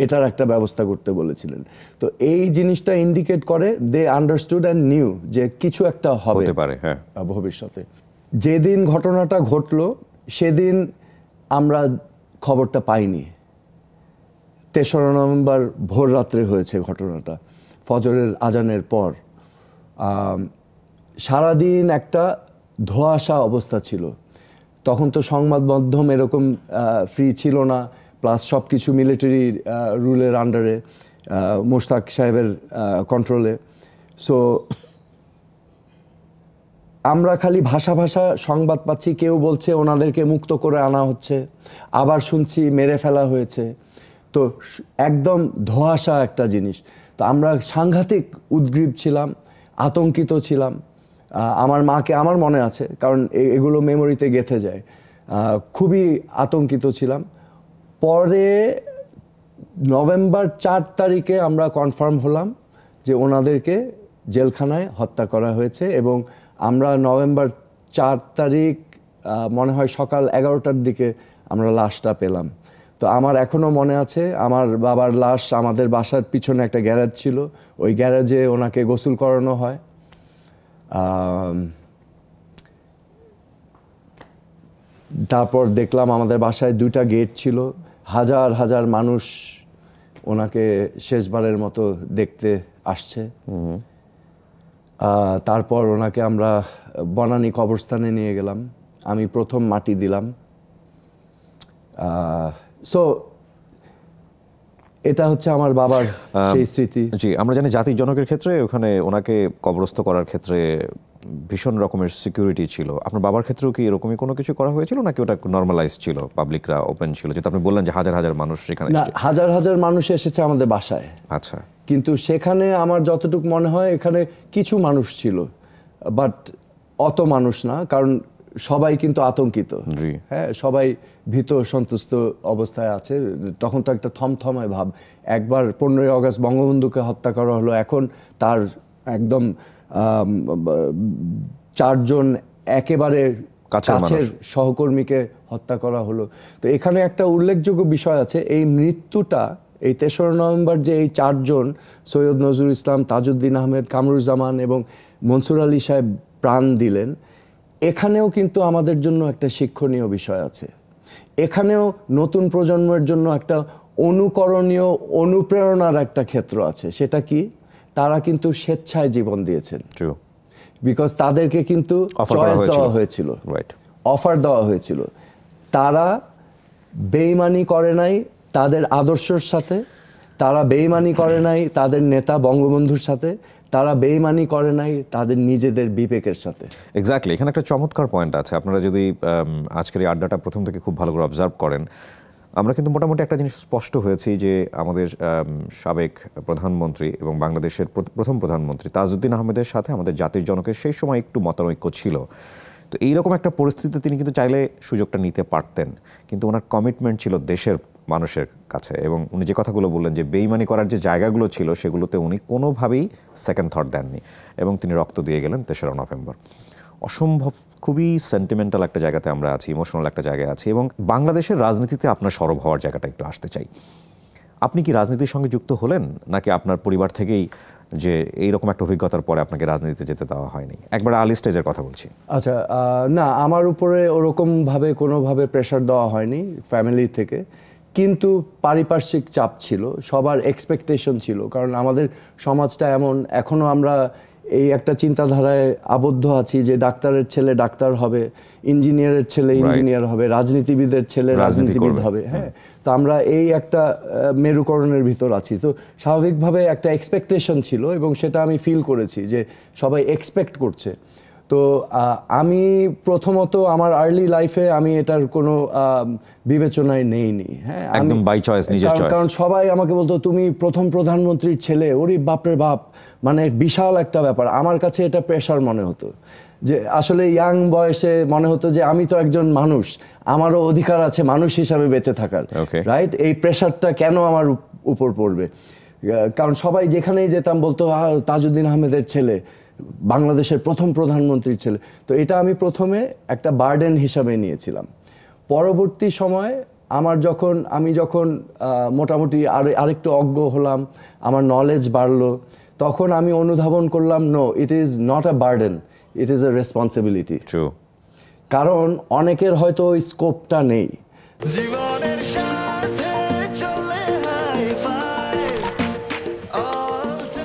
এটার একটা ব্যবস্থা করতে বলেছিলেন তো এই জিনিসটা ইন্ডিকেট করে দে আন্ডারস্টুড অ্যান্ড নিউ যে কিছু একটা হবে পারে হ্যাঁ ভবিষ্যতে যেদিন ঘটনাটা ঘটলো সেদিন আমরা খবরটা পাইনি তেসরা নভেম্বর ভোর রাত্রে হয়েছে ঘটনাটা ফজরের আজানের পর সারাদিন একটা ধোয়াশা অবস্থা ছিল তখন তো সংবাদ মাধ্যম এরকম ফ্রি ছিল না প্লাস সব কিছু মিলিটারি রুলের আন্ডারে মোশতাক সাহেবের কন্ট্রোলে সো আমরা খালি ভাষা ভাষা সংবাদ পাচ্ছি কেউ বলছে ওনাদেরকে মুক্ত করে আনা হচ্ছে আবার শুনছি মেরে ফেলা হয়েছে তো একদম ধোয়াশা একটা জিনিস তো আমরা সাংঘাতিক উদ্গ্রীব ছিলাম আতঙ্কিত ছিলাম আমার মাকে আমার মনে আছে কারণ এগুলো মেমোরিতে গেঁথে যায় খুবই আতঙ্কিত ছিলাম পরে নভেম্বর চার তারিখে আমরা কনফার্ম হলাম যে ওনাদেরকে জেলখানায় হত্যা করা হয়েছে এবং আমরা নভেম্বর চার তারিখ মনে হয় সকাল এগারোটার দিকে আমরা লাশটা পেলাম তো আমার এখনও মনে আছে আমার বাবার লাশ আমাদের বাসার পিছনে একটা গ্যারাজ ছিল ওই গ্যারাজে ওনাকে গোসল করানো হয় তারপর দেখলাম আমাদের বাসায় দুইটা গেট ছিল হাজার হাজার মানুষ ওনাকে শেষবারের মতো দেখতে আসছে তারপর ওনাকে আমরা বনানী কবরস্থানে নিয়ে গেলাম আমি প্রথম মাটি দিলাম সো এটা হচ্ছে আমার বাবার সেই স্মৃতি জি আমরা জানি জাতির জনকের ক্ষেত্রে ওখানে ওনাকে কবরস্থ করার ক্ষেত্রে ভীষণ রকমের সিকিউরিটি ছিল আপনার বাবার ক্ষেত্রেও কি এরকমই কোনো কিছু করা হয়েছিল নাকি ওটা নর্মালাইজ ছিল পাবলিকরা ওপেন ছিল যেটা আপনি বললেন যে হাজার হাজার মানুষ সেখানে হাজার হাজার মানুষ এসেছে আমাদের বাসায় আচ্ছা কিন্তু সেখানে আমার যতটুকু মনে হয় এখানে কিছু মানুষ ছিল বাট অত মানুষ না কারণ সবাই কিন্তু আতঙ্কিত হ্যাঁ সবাই ভীত সন্তুষ্ট অবস্থায় আছে তখন তো একটা থমথমায় ভাব একবার পনেরোই আগস্ট বঙ্গবন্ধুকে হত্যা করা হলো এখন তার একদম চারজন একেবারে কাছের সহকর্মীকে হত্যা করা হলো তো এখানে একটা উল্লেখযোগ্য বিষয় আছে এই মৃত্যুটা এই তেসরা নভেম্বর যে এই চারজন সৈয়দ নজরুল ইসলাম তাজউদ্দিন আহমেদ কামরুজ্জামান এবং মনসুর আলী সাহেব প্রাণ দিলেন এখানেও কিন্তু আমাদের জন্য একটা শিক্ষণীয় বিষয় আছে এখানেও নতুন প্রজন্মের জন্য একটা অনুকরণীয় অনুপ্রেরণার একটা ক্ষেত্র আছে সেটা কি তারা কিন্তু স্বেচ্ছায় জীবন দিয়েছেন বিকজ তাদেরকে কিন্তু চয়েস দেওয়া হয়েছিল অফার দেওয়া হয়েছিল তারা বেইমানি করে নাই তাদের আদর্শের সাথে তারা বেইমানি করে নাই তাদের নেতা বঙ্গবন্ধুর সাথে তারা বেইমানি করে নাই তাদের নিজেদের বিবেকের সাথে এক্স্যাক্টলি এখানে একটা চমৎকার পয়েন্ট আছে আপনারা যদি আজকের এই আড্ডাটা প্রথম থেকে খুব ভালো করে অবজার্ভ করেন আমরা কিন্তু মোটামুটি একটা জিনিস স্পষ্ট হয়েছি যে আমাদের সাবেক প্রধানমন্ত্রী এবং বাংলাদেশের প্রথম প্রধানমন্ত্রী তাজউদ্দিন আহমেদের সাথে আমাদের জাতির জনকের সেই সময় একটু মতানৈক্য ছিল তো এইরকম একটা পরিস্থিতিতে তিনি কিন্তু চাইলে সুযোগটা নিতে পারতেন কিন্তু ওনার কমিটমেন্ট ছিল দেশের মানুষের কাছে এবং উনি যে কথাগুলো বললেন যে বেইমানি করার যে জায়গাগুলো ছিল সেগুলোতে উনি কোনোভাবেই সেকেন্ড থট দেননি এবং তিনি রক্ত দিয়ে গেলেন তেসরা নভেম্বর অসম্ভব খুবই সেন্টিমেন্টাল একটা জায়গাতে আমরা আছি ইমোশনাল একটা জায়গায় আছি এবং বাংলাদেশের রাজনীতিতে আপনার সরব হওয়ার জায়গাটা একটু আসতে চাই আপনি কি রাজনীতির সঙ্গে যুক্ত হলেন নাকি আপনার পরিবার থেকেই যে এই রকম একটা অভিজ্ঞতার পরে আপনাকে রাজনীতিতে যেতে দেওয়া হয়নি একবার আলি স্টেজের কথা বলছি আচ্ছা না আমার উপরে ওরকমভাবে কোনোভাবে প্রেশার দেওয়া হয়নি ফ্যামিলি থেকে কিন্তু পারিপার্শ্বিক চাপ ছিল সবার এক্সপেকটেশন ছিল কারণ আমাদের সমাজটা এমন এখনও আমরা এই একটা চিন্তাধারায় আবদ্ধ আছি যে ডাক্তারের ছেলে ডাক্তার হবে ইঞ্জিনিয়ারের ছেলে ইঞ্জিনিয়ার হবে রাজনীতিবিদের ছেলে রাজনীতিবিদ হবে হ্যাঁ তো আমরা এই একটা মেরুকরণের ভিতর আছি তো স্বাভাবিকভাবে একটা এক্সপেকটেশন ছিল এবং সেটা আমি ফিল করেছি যে সবাই এক্সপেক্ট করছে তো আমি প্রথমত আমার আর্লি লাইফে আমি এটার কোনো বিবেচনায় নেইনি হ্যাঁ একদম বাই চয়েস নিজের চয়েস কারণ সবাই আমাকে বলতো তুমি প্রথম প্রধানমন্ত্রীর ছেলে ওরে বাপরে বাপ মানে বিশাল একটা ব্যাপার আমার কাছে এটা প্রেশার মনে হতো যে আসলে ইয়াং বয়সে মনে হতো যে আমি তো একজন মানুষ আমারও অধিকার আছে মানুষ হিসাবে বেঁচে থাকার রাইট এই প্রেশারটা কেন আমার উপর পড়বে কারণ সবাই যেখানেই যেতাম বলতো তাজউদ্দিন আহমেদের ছেলে বাংলাদেশের প্রথম প্রধানমন্ত্রী ছিল তো এটা আমি প্রথমে একটা বার্ডেন হিসাবে নিয়েছিলাম পরবর্তী সময় আমার যখন আমি যখন মোটামুটি আর আরেকটু অজ্ঞ হলাম আমার নলেজ বাড়লো তখন আমি অনুধাবন করলাম no it is not a burden it is a responsibility কারণ অনেকের হয়তো ওই স্কোপটা নেই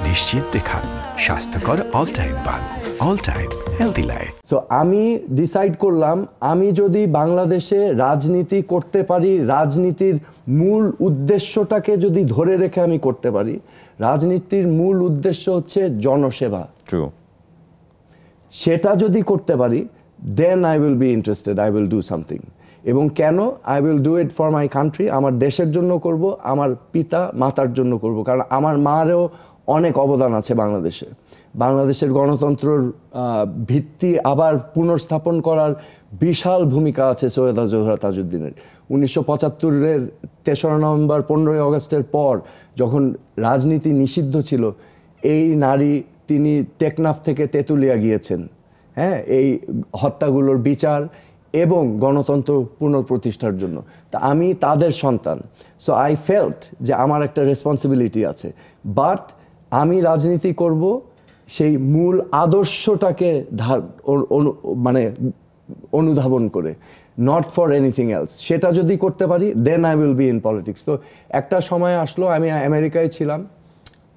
নিশ্চিত দেখা স্বাস্থ্যকর অল টাইম পান অল টাইম হেলদি লাইফ তো আমি ডিসাইড করলাম আমি যদি বাংলাদেশে রাজনীতি করতে পারি রাজনীতির মূল উদ্দেশ্যটাকে যদি ধরে রেখে আমি করতে পারি রাজনীতির মূল উদ্দেশ্য হচ্ছে জনসেবা ট্রু সেটা যদি করতে পারি then I will be interested I will do something এবং কেন I will do it for my country আমার দেশের জন্য করব আমার পিতা মাতার জন্য করব কারণ আমার মারও অনেক অবদান আছে বাংলাদেশে বাংলাদেশের গণতন্ত্রর ভিত্তি আবার পুনর্স্থাপন করার বিশাল ভূমিকা আছে সৈয়দা জোহরা তাজউদ্দিনের উনিশশো পঁচাত্তরের তেসরা নভেম্বর পনেরোই অগস্টের পর যখন রাজনীতি নিষিদ্ধ ছিল এই নারী তিনি টেকনাফ থেকে তেতুলিয়া গিয়েছেন হ্যাঁ এই হত্যাগুলোর বিচার এবং গণতন্ত্র পুনঃপ্রতিষ্ঠার জন্য তা আমি তাদের সন্তান সো আই ফেল্ট যে আমার একটা রেসপন্সিবিলিটি আছে বাট আমি রাজনীতি করব সেই মূল আদর্শটাকে ধার মানে অনুধাবন করে নট ফর এনিথিং এলস সেটা যদি করতে পারি then I will be in politics তো একটা সময় আসলো আমি আমেরিকায় ছিলাম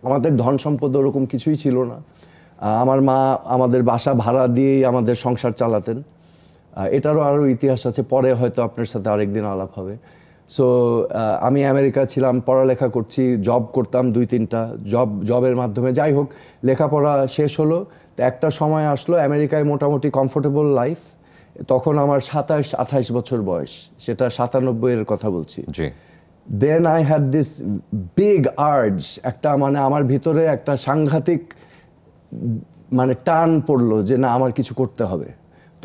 আমাদের ধন সম্পদ ওরকম কিছুই ছিল না আমার মা আমাদের বাসা ভাড়া দিয়েই আমাদের সংসার চালাতেন এটারও আরও ইতিহাস আছে পরে হয়তো আপনার সাথে আরেকদিন আলাপ হবে সো আমি আমেরিকা ছিলাম পড়ালেখা করছি জব করতাম দুই তিনটা জব জবের মাধ্যমে যাই হোক লেখাপড়া শেষ হলো তো একটা সময় আসলো আমেরিকায় মোটামুটি কমফোর্টেবল লাইফ তখন আমার সাতাশ আঠাশ বছর বয়স সেটা সাতানব্বইয়ের কথা বলছি জি then I had this big urge একটা মানে আমার ভিতরে একটা সাংঘাতিক মানে টান পড়লো যে না আমার কিছু করতে হবে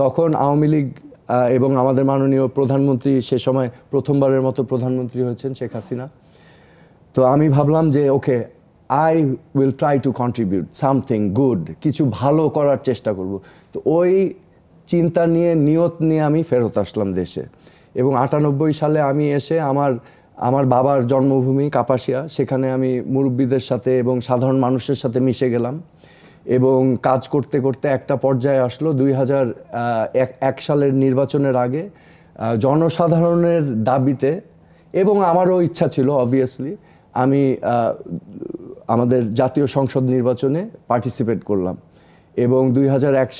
তখন আওয়ামী লীগ এবং আমাদের মাননীয় প্রধানমন্ত্রী সে সময় প্রথমবারের মতো প্রধানমন্ত্রী হয়েছেন শেখ হাসিনা তো আমি ভাবলাম যে okay I will try to contribute something good কিছু ভালো করার চেষ্টা করব তো ওই চিন্তা নিয়ে নিয়ত নিয়ে আমি ফেরত আসলাম দেশে এবং আটানব্বই সালে আমি এসে আমার আমার বাবার জন্মভূমি কাপাসিয়া সেখানে আমি মুরব্বীদের সাথে এবং সাধারণ মানুষের সাথে মিশে গেলাম এবং কাজ করতে করতে একটা পর্যায়ে আসলো দুই হাজার এক সালের নির্বাচনের আগে জনসাধারণের দাবিতে এবং আমারও ইচ্ছা ছিল অবভিয়াসলি আমি আমাদের জাতীয় সংসদ নির্বাচনে পার্টিসিপেট করলাম এবং দুই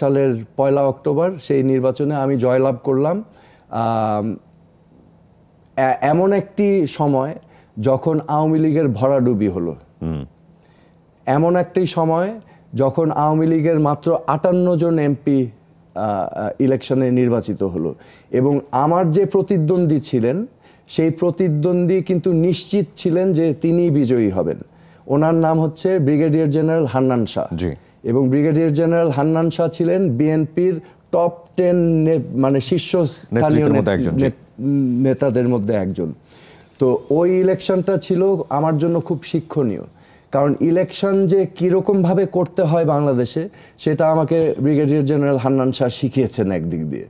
সালের পয়লা অক্টোবর সেই নির্বাচনে আমি জয়লাভ করলাম এমন একটি সময় যখন আওয়ামী লীগের ভরাডুবি হলো এমন একটি সময় যখন আওয়ামী লীগের মাত্র আটান্ন জন এমপি ইলেকশনে নির্বাচিত হলো এবং আমার যে প্রতিদ্বন্দ্বী ছিলেন সেই প্রতিদ্বন্দ্বী কিন্তু নিশ্চিত ছিলেন যে তিনি বিজয়ী হবেন ওনার নাম হচ্ছে ব্রিগেডিয়ার জেনারেল হান্নান শাহ এবং ব্রিগেডিয়ার জেনারেল হান্নান শাহ ছিলেন বিএনপির টপ টেন মানে শীর্ষস্থানীয় নেতাদের মধ্যে একজন তো ওই ইলেকশনটা ছিল আমার জন্য খুব শিক্ষণীয় কারণ ইলেকশন যে কীরকমভাবে করতে হয় বাংলাদেশে সেটা আমাকে ব্রিগেডিয়ার জেনারেল হান্নান শাহ শিখিয়েছেন একদিক দিয়ে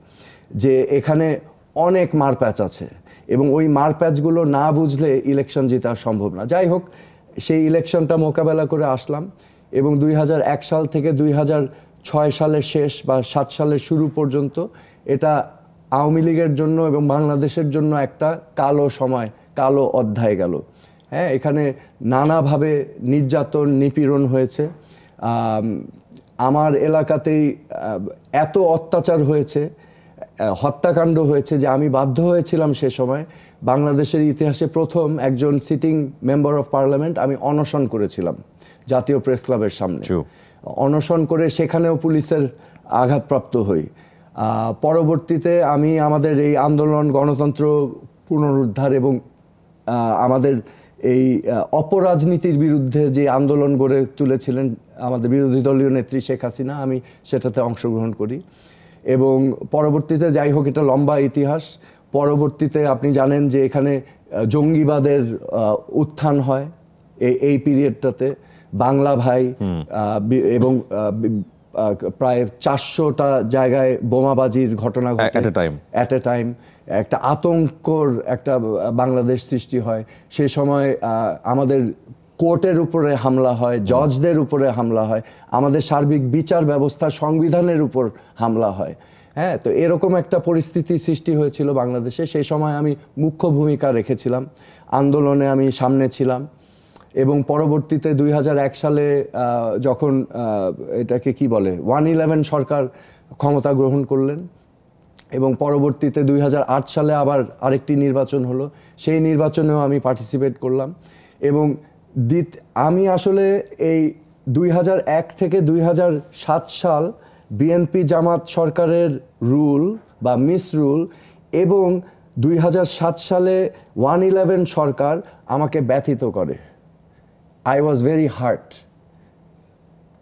যে এখানে অনেক মারপ্যাচ আছে এবং ওই মারপ্যাচগুলো না বুঝলে ইলেকশন জেতা সম্ভব না যাই হোক সেই ইলেকশনটা মোকাবেলা করে আসলাম এবং দুই সাল থেকে দুই ছয় সালের শেষ বা সাত সালের শুরু পর্যন্ত এটা আওয়ামী লীগের জন্য এবং বাংলাদেশের জন্য একটা কালো সময় কালো অধ্যায় গেল হ্যাঁ এখানে নানাভাবে নির্যাতন নিপীড়ন হয়েছে আমার এলাকাতেই এত অত্যাচার হয়েছে হত্যাকাণ্ড হয়েছে যে আমি বাধ্য হয়েছিলাম সে সময় বাংলাদেশের ইতিহাসে প্রথম একজন সিটিং মেম্বার অফ পার্লামেন্ট আমি অনশন করেছিলাম জাতীয় প্রেস ক্লাবের সামনে অনশন করে সেখানেও পুলিশের আঘাতপ্রাপ্ত হই পরবর্তীতে আমি আমাদের এই আন্দোলন গণতন্ত্র পুনরুদ্ধার এবং আমাদের এই অপরাজনীতির বিরুদ্ধে যে আন্দোলন গড়ে তুলেছিলেন আমাদের বিরোধী দলীয় নেত্রী শেখ হাসিনা আমি সেটাতে অংশগ্রহণ করি এবং পরবর্তীতে যাই হোক এটা লম্বা ইতিহাস পরবর্তীতে আপনি জানেন যে এখানে জঙ্গিবাদের উত্থান হয় এই এই পিরিয়ডটাতে বাংলা ভাই এবং প্রায় চারশোটা জায়গায় বোমাবাজির ঘটনা ঘটে অ্যাট এ টাইম একটা আতঙ্কর একটা বাংলাদেশ সৃষ্টি হয় সে সময় আমাদের কোর্টের উপরে হামলা হয় জজদের উপরে হামলা হয় আমাদের সার্বিক বিচার ব্যবস্থা সংবিধানের উপর হামলা হয় হ্যাঁ তো এরকম একটা পরিস্থিতি সৃষ্টি হয়েছিল বাংলাদেশে সেই সময় আমি মুখ্য ভূমিকা রেখেছিলাম আন্দোলনে আমি সামনে ছিলাম এবং পরবর্তীতে দুই সালে যখন এটাকে কি বলে ওয়ান ইলেভেন সরকার ক্ষমতা গ্রহণ করলেন এবং পরবর্তীতে দুই সালে আবার আরেকটি নির্বাচন হলো সেই নির্বাচনেও আমি পার্টিসিপেট করলাম এবং দিত আমি আসলে এই দুই থেকে দুই সাল বিএনপি জামাত সরকারের রুল বা মিস রুল এবং দুই সালে ওয়ান ইলেভেন সরকার আমাকে ব্যথিত করে আই ওয়াজ ভেরি হার্ট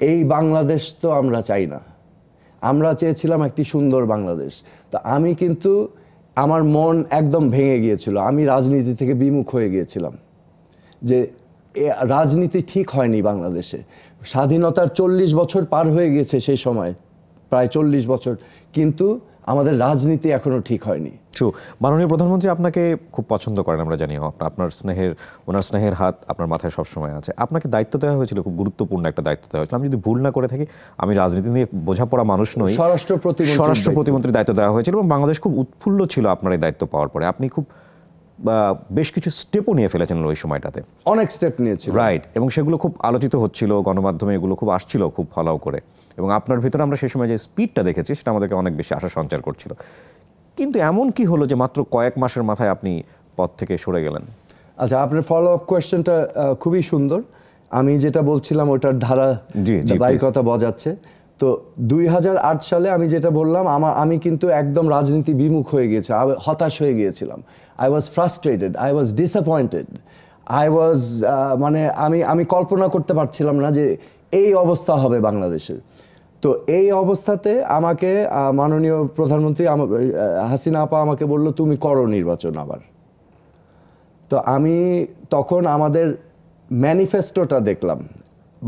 এই বাংলাদেশ তো আমরা চাই না আমরা চেয়েছিলাম একটি সুন্দর বাংলাদেশ তো আমি কিন্তু আমার মন একদম ভেঙে গিয়েছিল আমি রাজনীতি থেকে বিমুখ হয়ে গিয়েছিলাম যে রাজনীতি ঠিক হয়নি বাংলাদেশে স্বাধীনতার চল্লিশ বছর পার হয়ে গেছে সেই সময় প্রায় চল্লিশ বছর কিন্তু আমাদের রাজনীতি এখনও ঠিক হয়নি ট্রু মাননীয় প্রধানমন্ত্রী আপনাকে খুব পছন্দ করেন আমরা জানি আপনার স্নেহের ওনার স্নেহের হাত আপনার মাথায় সবসময় আছে আপনাকে দায়িত্ব দেওয়া হয়েছিল খুব গুরুত্বপূর্ণ একটা দায়িত্ব দেওয়া হয়েছিল আমি যদি ভুল না করে থাকি আমি রাজনীতি নিয়ে বোঝাপড়া মানুষ নই স্বরাষ্ট্র স্বরাষ্ট্র প্রতিমন্ত্রীর দায়িত্ব দেওয়া হয়েছিল এবং বাংলাদেশ খুব উৎফুল্ল ছিল আপনার এই দায়িত্ব পাওয়ার পরে আপনি খুব বেশ কিছু স্টেপও নিয়ে ফেলেছেন ওই সময়টাতে অনেক স্টেপ নিয়েছে রাইট এবং সেগুলো খুব আলোচিত হচ্ছিল গণমাধ্যমে এগুলো খুব আসছিল খুব ফলাও করে এবং আপনার ভিতরে আমরা সেই সময় যে স্পিডটা দেখেছি সেটা আমাদেরকে অনেক বেশি আশা সঞ্চার করছিল কিন্তু এমন কি হলো যে মাত্র কয়েক মাসের মাথায় আপনি পদ থেকে সরে গেলেন আচ্ছা আপনার ফলো আপ কোয়েশ্চেনটা খুবই সুন্দর আমি যেটা বলছিলাম ওটার ধারা ধারাবাহিকতা বজাচ্ছে তো দুই সালে আমি যেটা বললাম আমার আমি কিন্তু একদম রাজনীতি বিমুখ হয়ে গিয়েছে হতাশ হয়ে গিয়েছিলাম I was frustrated I was disappointed I was মানে আমি আমি কল্পনা করতে পারছিলাম না যে এই অবস্থা হবে বাংলাদেশের তো এই অবস্থাতে আমাকে মাননীয় প্রধানমন্ত্রী হাসিনা আপা আমাকে বলল তুমি করো নির্বাচন আবার তো আমি তখন আমাদের ম্যানিফেস্টোটা দেখলাম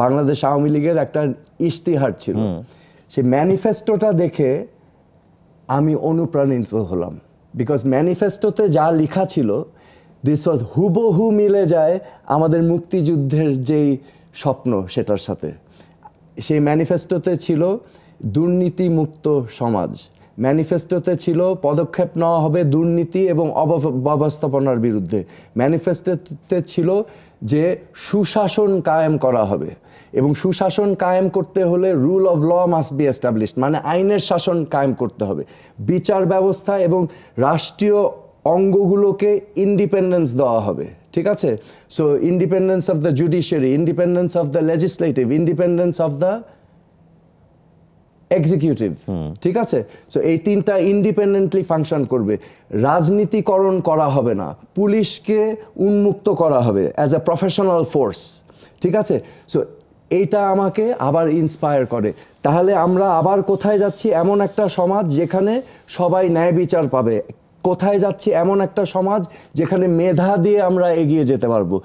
বাংলাদেশ আওয়ামী লীগের একটা ইশতিহার ছিল সেই ম্যানিফেস্টোটা দেখে আমি অনুপ্রাণিত হলাম বিকজ ম্যানিফেস্টোতে যা লেখা ছিল দিস ওয়াজ হুবহু মিলে যায় আমাদের মুক্তিযুদ্ধের যেই স্বপ্ন সেটার সাথে সেই ম্যানিফেস্টোতে ছিল দুর্নীতিমুক্ত সমাজ ম্যানিফেস্টোতে ছিল পদক্ষেপ নেওয়া হবে দুর্নীতি এবং অব্যবস্থাপনার বিরুদ্ধে ম্যানিফেস্টোতে ছিল যে সুশাসন কায়েম করা হবে এবং সুশাসন কায়েম করতে হলে rule of law must be established মানে আইনের শাসন কায়েম করতে হবে বিচার ব্যবস্থা এবং রাষ্ট্রীয় অঙ্গগুলোকে ইন্ডিপেন্ডেন্স দেওয়া হবে ঠিক আছে so independence of the judiciary independence of the legislative independence of the executive ঠিক আছে সো এই তিনটা ইন্ডিপেন্ডেন্টলি ফাংশন করবে রাজনীতিকরণ করা হবে না পুলিশকে উন্মুক্ত করা হবে অ্যাজ এ প্রফেশনাল ফোর্স ঠিক আছে সো এইটা আমাকে আবার ইন্সপায়ার করে তাহলে আমরা আবার কোথায় যাচ্ছি এমন একটা সমাজ যেখানে সবাই ন্যায় বিচার পাবে কোথায় যাচ্ছি এমন একটা সমাজ যেখানে মেধা দিয়ে আমরা এগিয়ে যেতে পারবো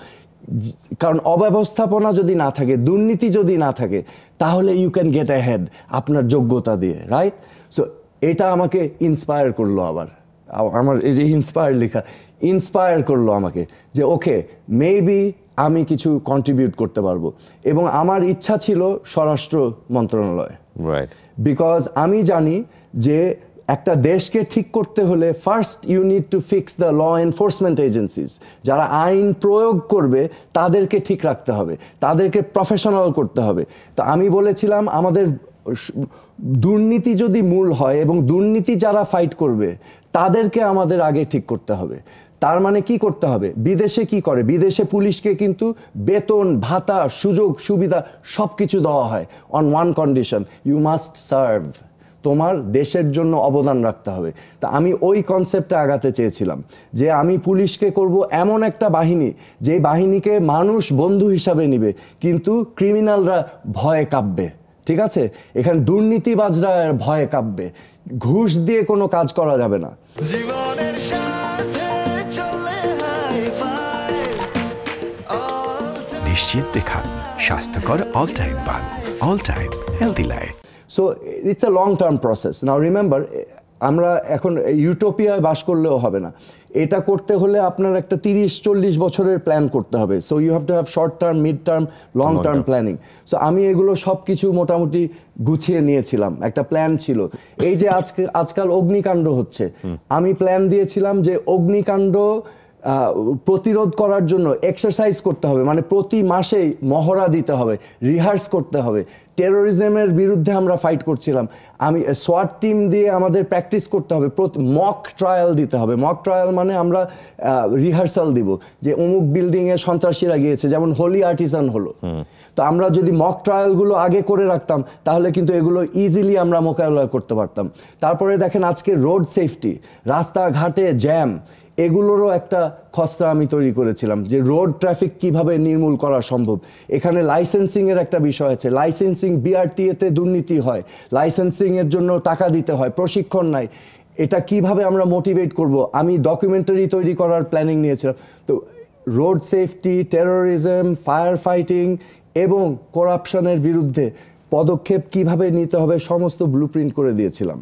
কারণ অব্যবস্থাপনা যদি না থাকে দুর্নীতি যদি না থাকে তাহলে you can get ahead আপনার যোগ্যতা দিয়ে রাইট সো এটা আমাকে ইন্সপায়ার করলো আবার আমার এই যে ইন্সপায়ার লেখা ইন্সপায়ার করলো আমাকে যে ওকে মেবি আমি কিছু কন্ট্রিবিউট করতে পারবো এবং আমার ইচ্ছা ছিল স্বরাষ্ট্র মন্ত্রণালয় রাইট বিকজ আমি জানি যে একটা দেশকে ঠিক করতে হলে first you need to fix the law enforcement agencies যারা আইন প্রয়োগ করবে তাদেরকে ঠিক রাখতে হবে তাদেরকে প্রফেশনাল করতে হবে তো আমি বলেছিলাম আমাদের দুর্নীতি যদি মূল হয় এবং দুর্নীতি যারা ফাইট করবে তাদেরকে আমাদের আগে ঠিক করতে হবে তার মানে কি করতে হবে বিদেশে কি করে বিদেশে পুলিশকে কিন্তু বেতন ভাতা সুযোগ সুবিধা সব কিছু দেওয়া হয় on one condition you must serve তোমার দেশের জন্য অবদান রাখতে হবে তা আমি ওই কনসেপ্টে আগাতে চেয়েছিলাম যে আমি পুলিশকে করব এমন একটা বাহিনী যে বাহিনীকে মানুষ বন্ধু হিসাবে নিবে কিন্তু ক্রিমিনালরা ভয়ে কাঁপবে ঠিক আছে এখানে দুর্নীতিবাজরা ভয়ে কাঁপবে ঘুষ দিয়ে কোনো কাজ করা যাবে না নিশ্চিত দেখান স্বাস্থ্যকর অল টাইম পান all time healthy life so it's a long term process now remember আমরা এখন ইউটোপিয়ায় বাস করলেও হবে না এটা করতে হলে আপনার একটা তিরিশ চল্লিশ বছরের প্ল্যান করতে হবে so you have to have short term mid term long term planning so আমি এগুলো সব কিছু মোটামুটি গুছিয়ে নিয়েছিলাম একটা প্ল্যান ছিল এই যে আজকে আজকাল অগ্নিকাণ্ড হচ্ছে আমি প্ল্যান দিয়েছিলাম যে অগ্নিকাণ্ড প্রতিরোধ করার জন্য এক্সারসাইজ করতে হবে মানে প্রতি মাসেই মহড়া দিতে হবে রিহার্স করতে হবে টেরোরিজমের বিরুদ্ধে আমরা ফাইট করছিলাম আমি সোয়াট টিম দিয়ে আমাদের প্র্যাকটিস করতে হবে মক ট্রায়াল দিতে হবে মক ট্রায়াল মানে আমরা রিহার্সাল দিব যে অমুক বিল্ডিংয়ে সন্ত্রাসীরা গিয়েছে যেমন হোলি আর্টিসান হলো তো আমরা যদি মক ট্রায়ালগুলো আগে করে রাখতাম তাহলে কিন্তু এগুলো ইজিলি আমরা মোকাবেলা করতে পারতাম তারপরে দেখেন আজকে রোড সেফটি রাস্তাঘাটে জ্যাম এগুলোরও একটা খসড়া আমি তৈরি করেছিলাম যে রোড ট্রাফিক কিভাবে নির্মূল করা সম্ভব এখানে লাইসেন্সিংয়ের একটা বিষয় আছে লাইসেন্সিং বিআরটিএতে দুর্নীতি হয় লাইসেন্সিংয়ের জন্য টাকা দিতে হয় প্রশিক্ষণ নাই এটা কিভাবে আমরা মোটিভেট করব আমি ডকুমেন্টারি তৈরি করার প্ল্যানিং নিয়েছিলাম তো road safety terrorism fire fighting এবং করাপশনের বিরুদ্ধে পদক্ষেপ কিভাবে নিতে হবে সমস্ত ব্লু করে দিয়েছিলাম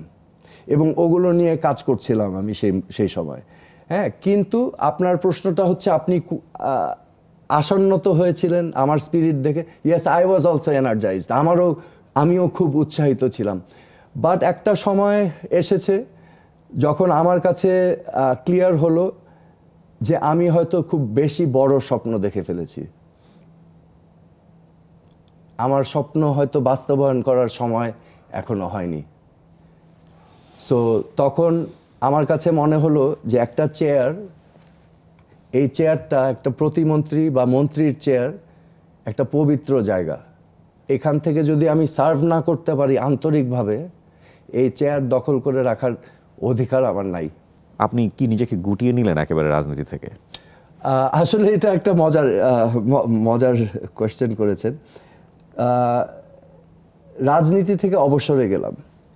এবং ওগুলো নিয়ে কাজ করছিলাম আমি সেই সেই সময় হ্যাঁ কিন্তু আপনার প্রশ্নটা হচ্ছে আপনি আসন্নত হয়েছিলেন আমার স্পিরিট দেখে yes I was also energize আমারও আমিও খুব উৎসাহিত ছিলাম বাট একটা সময় এসেছে যখন আমার কাছে ক্লিয়ার হলো যে আমি হয়তো খুব বেশি বড় স্বপ্ন দেখে ফেলেছি আমার স্বপ্ন হয়তো বাস্তবায়ন করার সময় এখনো হয়নি সো তখন আমার কাছে মনে হলো যে একটা চেয়ার এই চেয়ারটা একটা প্রতিমন্ত্রী বা মন্ত্রীর চেয়ার একটা পবিত্র জায়গা এখান থেকে যদি আমি সার্ভ না করতে পারি আন্তরিকভাবে এই চেয়ার দখল করে রাখার অধিকার আমার নাই আপনি কি নিজেকে গুটিয়ে নিলেন একেবারে রাজনীতি থেকে আসলে এটা একটা মজার মজার কোয়েশ্চেন করেছেন রাজনীতি থেকে অবসরে গেলাম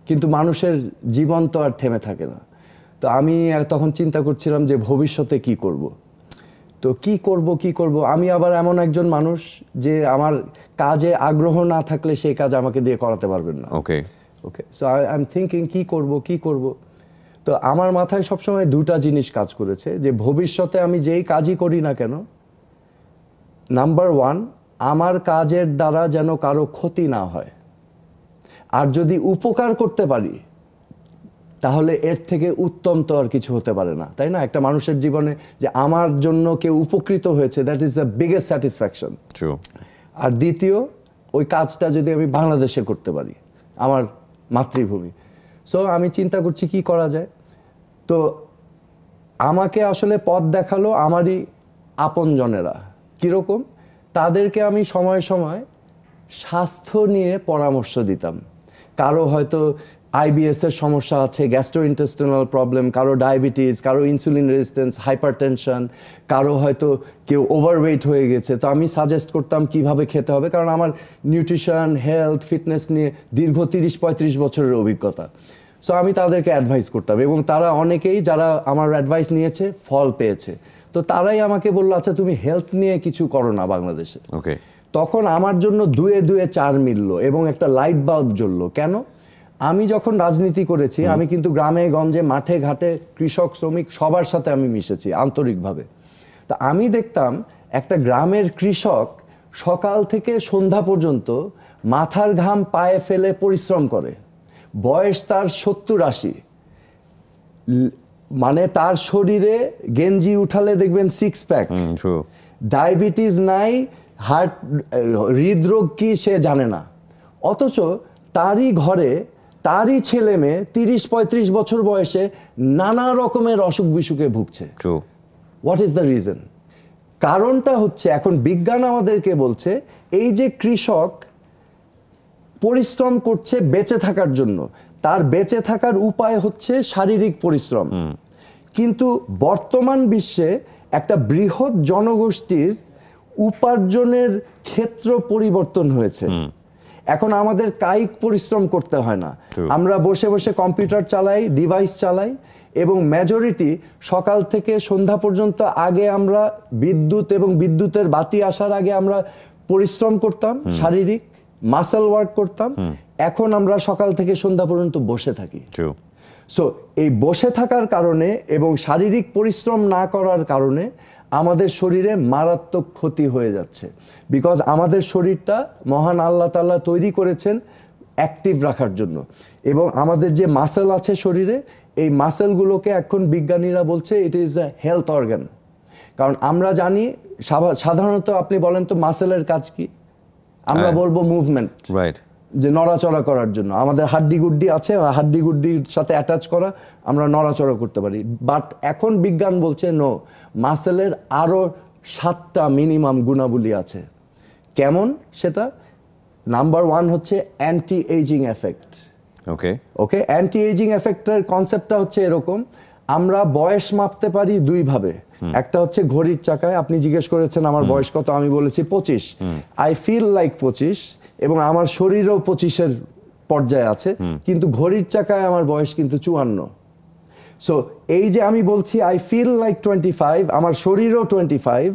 কিন্তু মানুষের জীবন তো আর থেমে থাকে না তো আমি তখন চিন্তা করছিলাম যে ভবিষ্যতে কি করব। তো কি করব কি করব আমি আবার এমন একজন মানুষ যে আমার কাজে আগ্রহ না থাকলে সেই কাজ আমাকে দিয়ে করাতে পারবেন না okay okay so I am thinking কী করব কি করব তো আমার মাথায় সবসময় দুটা জিনিস কাজ করেছে যে ভবিষ্যতে আমি যেই কাজই করি না কেন নাম্বার ওয়ান আমার কাজের দ্বারা যেন কারো ক্ষতি না হয় আর যদি উপকার করতে পারি তাহলে এর থেকে উত্তম তো আর কিছু হতে পারে না তাই না একটা মানুষের জীবনে যে আমার জন্য কেউ উপকৃত হয়েছে that is the biggest satisfaction আর দ্বিতীয় ওই কাজটা যদি আমি বাংলাদেশে করতে পারি আমার মাতৃভূমি সো আমি চিন্তা করছি কি করা যায় তো আমাকে আসলে পথ দেখালো আমারই আপনজনেরা কীরকম তাদেরকে আমি সময় সময় স্বাস্থ্য নিয়ে পরামর্শ দিতাম কারো হয়তো আইবিএস এর সমস্যা আছে গ্যাস্ট্রো ইন্টেস্টিনাল প্রবলেম কারো ডায়াবেটিস কারো ইনসুলিন রেজিস্ট্যান্স হাইপার টেনশন কারো হয়তো কেউ ওভারওয়েট হয়ে গেছে তো আমি সাজেস্ট করতাম কিভাবে খেতে হবে কারণ আমার নিউট্রিশন হেলথ ফিটনেস নিয়ে দীর্ঘ তিরিশ পঁয়ত্রিশ বছরের অভিজ্ঞতা সো আমি তাদেরকে অ্যাডভাইস করতাম এবং তারা অনেকেই যারা আমার অ্যাডভাইস নিয়েছে ফল পেয়েছে তো তারাই আমাকে বললো আচ্ছা তুমি হেলথ নিয়ে কিছু করো না বাংলাদেশে ওকে তখন আমার জন্য দুয়ে দুয়ে চার মিলল এবং একটা লাইট বাল্ব জ্বললো কেন আমি যখন রাজনীতি করেছি আমি কিন্তু গ্রামে গঞ্জে মাঠে ঘাটে কৃষক শ্রমিক সবার সাথে আমি মিশেছি আন্তরিকভাবে তা আমি দেখতাম একটা গ্রামের কৃষক সকাল থেকে সন্ধ্যা পর্যন্ত মাথার ঘাম পায়ে ফেলে পরিশ্রম করে বয়স তার সত্তর আশি মানে তার শরীরে গেঞ্জি উঠালে দেখবেন সিক্স প্যাক ডায়াবেটিস নাই হার্ট হৃদরোগ কি সে জানে না অথচ তারই ঘরে তারই ছেলে মেয়ে তিরিশ পঁয়ত্রিশ বছর বয়সে নানা রকমের অসুখ বিসুখে ভুগছে হোয়াট ইজ দ্য রিজন কারণটা হচ্ছে এখন বিজ্ঞান আমাদেরকে বলছে এই যে কৃষক পরিশ্রম করছে বেঁচে থাকার জন্য তার বেঁচে থাকার উপায় হচ্ছে শারীরিক পরিশ্রম কিন্তু বর্তমান বিশ্বে একটা বৃহৎ জনগোষ্ঠীর উপার্জনের ক্ষেত্র পরিবর্তন হয়েছে এখন আমাদের কায়িক পরিশ্রম করতে হয় না আমরা বসে বসে কম্পিউটার চালাই ডিভাইস চালাই এবং মেজরিটি সকাল থেকে সন্ধ্যা পর্যন্ত আগে আমরা বিদ্যুৎ এবং বিদ্যুতের বাতি আসার আগে আমরা পরিশ্রম করতাম শারীরিক মাসেল ওয়ার্ক করতাম এখন আমরা সকাল থেকে সন্ধ্যা পর্যন্ত বসে থাকি সো এই বসে থাকার কারণে এবং শারীরিক পরিশ্রম না করার কারণে আমাদের শরীরে মারাত্মক ক্ষতি হয়ে যাচ্ছে বিকজ আমাদের শরীরটা মহান আল্লাহ তাল্লাহ তৈরি করেছেন অ্যাক্টিভ রাখার জন্য এবং আমাদের যে মাসেল আছে শরীরে এই মাসেলগুলোকে এখন বিজ্ঞানীরা বলছে it is a health organ কারণ আমরা জানি সাধারণত আপনি বলেন তো মাসেলের কাজ কি আমরা হ্যাঁ। বলবো মুভমেন্ট রাইট যে নড়াচড়া করার জন্য আমাদের হাড্ডি গুড্ডি আছে হাড্ডি গুড্ডির সাথে অ্যাটাচ করা আমরা নড়াচড়া করতে পারি বাট এখন বিজ্ঞান বলছে নো মাসেলের আরও সাতটা মিনিমাম গুণাবলী আছে কেমন সেটা নাম্বার ওয়ান হচ্ছে anti aging effect okay okay anti aging এফেক্টের কনসেপ্টটা হচ্ছে এরকম আমরা বয়স মাপতে পারি দুইভাবে একটা হচ্ছে ঘড়ির চাকায় আপনি জিজ্ঞেস করেছেন আমার বয়স কত আমি বলেছি পঁচিশ আই ফিল লাইক পঁচিশ এবং আমার শরীরও পঁচিশের পর্যায়ে আছে কিন্তু ঘড়ির চাকায় আমার বয়স কিন্তু চুয়ান্ন সো এই যে আমি বলছি I feel like twenty five আমার শরীরও টোয়েন্টি ফাইভ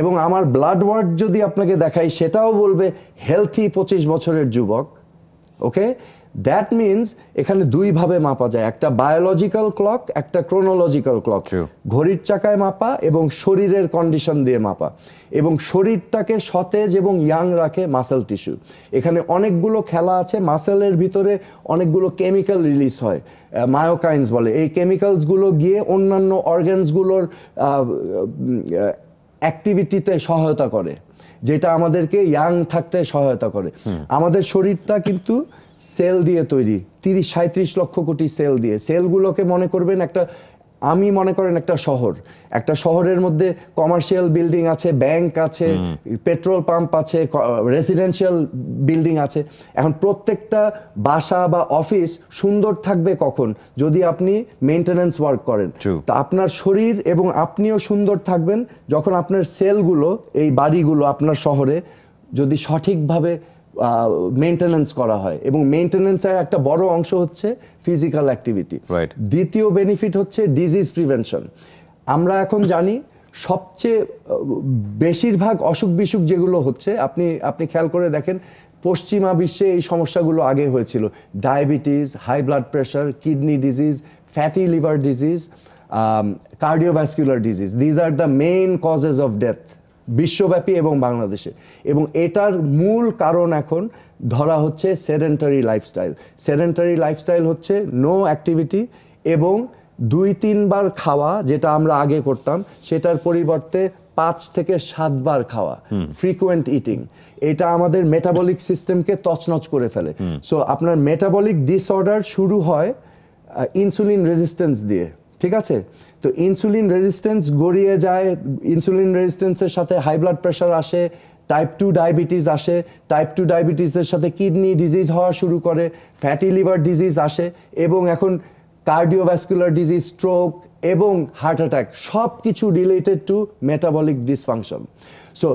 এবং আমার ব্লাড ওয়ার্ড যদি আপনাকে দেখাই সেটাও বলবে হেলথি পঁচিশ বছরের যুবক ওকে দ্যাট মিনস এখানে দুইভাবে মাপা যায় একটা বায়োলজিক্যাল ক্লক একটা ক্রোনোলজিক্যাল ক্লক ঘড়ির চাকায় মাপা এবং শরীরের কন্ডিশন দিয়ে মাপা এবং শরীরটাকে সতেজ এবং ইয়াং রাখে মাসেল টিস্যু এখানে অনেকগুলো খেলা আছে মাসেলের ভিতরে অনেকগুলো কেমিক্যাল রিলিজ হয় মায়োকাইন্স বলে এই কেমিক্যালসগুলো গিয়ে অন্যান্য অর্গ্যানসগুলোর অ্যাক্টিভিটিতে সহায়তা করে যেটা আমাদেরকে ইয়াং থাকতে সহায়তা করে আমাদের শরীরটা কিন্তু সেল দিয়ে তৈরি তিরিশ সাঁত্রিশ লক্ষ কোটি সেল দিয়ে সেলগুলোকে মনে করবেন একটা আমি মনে করেন একটা শহর একটা শহরের মধ্যে কমার্শিয়াল বিল্ডিং আছে ব্যাংক আছে পেট্রোল পাম্প আছে রেসিডেন্সিয়াল বিল্ডিং আছে এখন প্রত্যেকটা বাসা বা অফিস সুন্দর থাকবে কখন যদি আপনি মেনটেন্যান্স ওয়ার্ক করেন তো আপনার শরীর এবং আপনিও সুন্দর থাকবেন যখন আপনার সেলগুলো এই বাড়িগুলো আপনার শহরে যদি সঠিকভাবে মেনটেন্যান্স করা হয় এবং মেনটেন্যান্সের একটা বড় অংশ হচ্ছে ফিজিক্যাল অ্যাক্টিভিটি দ্বিতীয় বেনিফিট হচ্ছে ডিজিজ প্রিভেনশন আমরা এখন জানি সবচেয়ে বেশিরভাগ অসুখ বিসুখ যেগুলো হচ্ছে আপনি আপনি খেয়াল করে দেখেন পশ্চিমা বিশ্বে এই সমস্যাগুলো আগে হয়েছিল diabetes high blood pressure kidney disease fatty liver disease cardiovascular disease these are the main causes of death বিশ্বব্যাপী এবং বাংলাদেশে এবং এটার মূল কারণ এখন ধরা হচ্ছে সেডেন্টারি লাইফস্টাইল সেডেন্টারি লাইফস্টাইল হচ্ছে নো অ্যাক্টিভিটি এবং দুই তিনবার খাওয়া যেটা আমরা আগে করতাম সেটার পরিবর্তে পাঁচ থেকে সাতবার খাওয়া ফ্রিকুয়েন্ট ইটিং এটা আমাদের মেটাবলিক সিস্টেমকে তছনছ করে ফেলে সো আপনার মেটাবলিক ডিসঅর্ডার শুরু হয় ইনসুলিন রেজিস্ট্যান্স দিয়ে ঠিক আছে তো ইনসুলিন রেজিস্ট্যান্স গড়িয়ে যায় ইনসুলিন রেজিস্ট্যান্সের সাথে হাই ব্লাড প্রেশার আসে টাইপ টু ডায়াবেটিস আসে টাইপ টু ডায়াবেটিসের সাথে কিডনি ডিজিজ হওয়া শুরু করে ফ্যাটি লিভার ডিজিজ আসে এবং এখন কার্ডিওভ্যাসকুলার ডিজিজ স্ট্রোক এবং হার্ট অ্যাটাক সব কিছু related to metabolic dysfunction so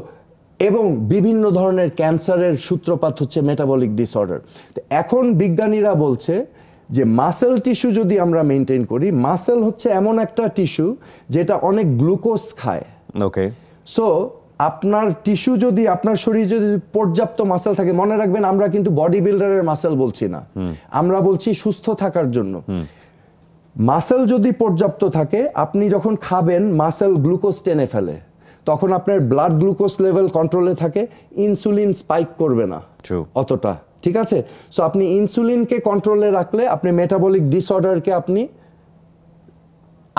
এবং বিভিন্ন ধরনের ক্যান্সারের সূত্রপাত হচ্ছে মেটাবলিক ডিসঅর্ডার এখন বিজ্ঞানীরা বলছে যে মাসেল টিস্যু যদি আমরা মেনটেন করি মাসেল হচ্ছে এমন একটা টিস্যু যেটা অনেক গ্লুকোজ খায় ওকে সো আপনার টিস্যু যদি আপনার শরীর যদি পর্যাপ্ত মাসেল থাকে মনে রাখবেন আমরা কিন্তু বডি বিল্ডারের মাসেল বলছি না আমরা বলছি সুস্থ থাকার জন্য মাসেল যদি পর্যাপ্ত থাকে আপনি যখন খাবেন মাসেল গ্লুকোজ টেনে ফেলে তখন আপনার ব্লাড গ্লুকোজ লেভেল কন্ট্রোলে থাকে ইনসুলিন স্পাইক করবে না অতটা ঠিক আছে সো আপনি ইনসুলিনকে কন্ট্রোলে রাখলে আপনি মেটাবলিক ডিসঅর্ডারকে আপনি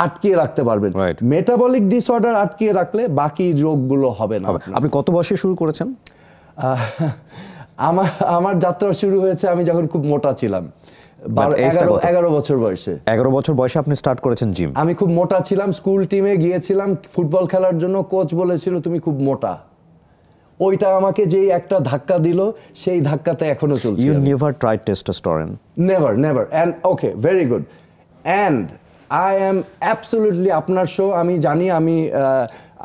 আটকিয়ে রাখতে পারবেন মেটাবলিক ডিসঅর্ডার আটকিয়ে রাখলে বাকি রোগগুলো হবে না আপনি কত বয়সে শুরু করেছেন আমার আমার যাত্রা শুরু হয়েছে আমি যখন খুব মোটা ছিলাম এগারো বছর বয়সে এগারো বছর বয়সে আপনি স্টার্ট করেছেন জিম আমি খুব মোটা ছিলাম স্কুল টিমে গিয়েছিলাম ফুটবল খেলার জন্য কোচ বলেছিল তুমি খুব মোটা ওইটা আমাকে যেই একটা ধাক্কা দিল সেই ধাক্কাতে এখনো চলছে you never try testosterone never never and okay very good and I am absolutely আপনার শো আমি জানি আমি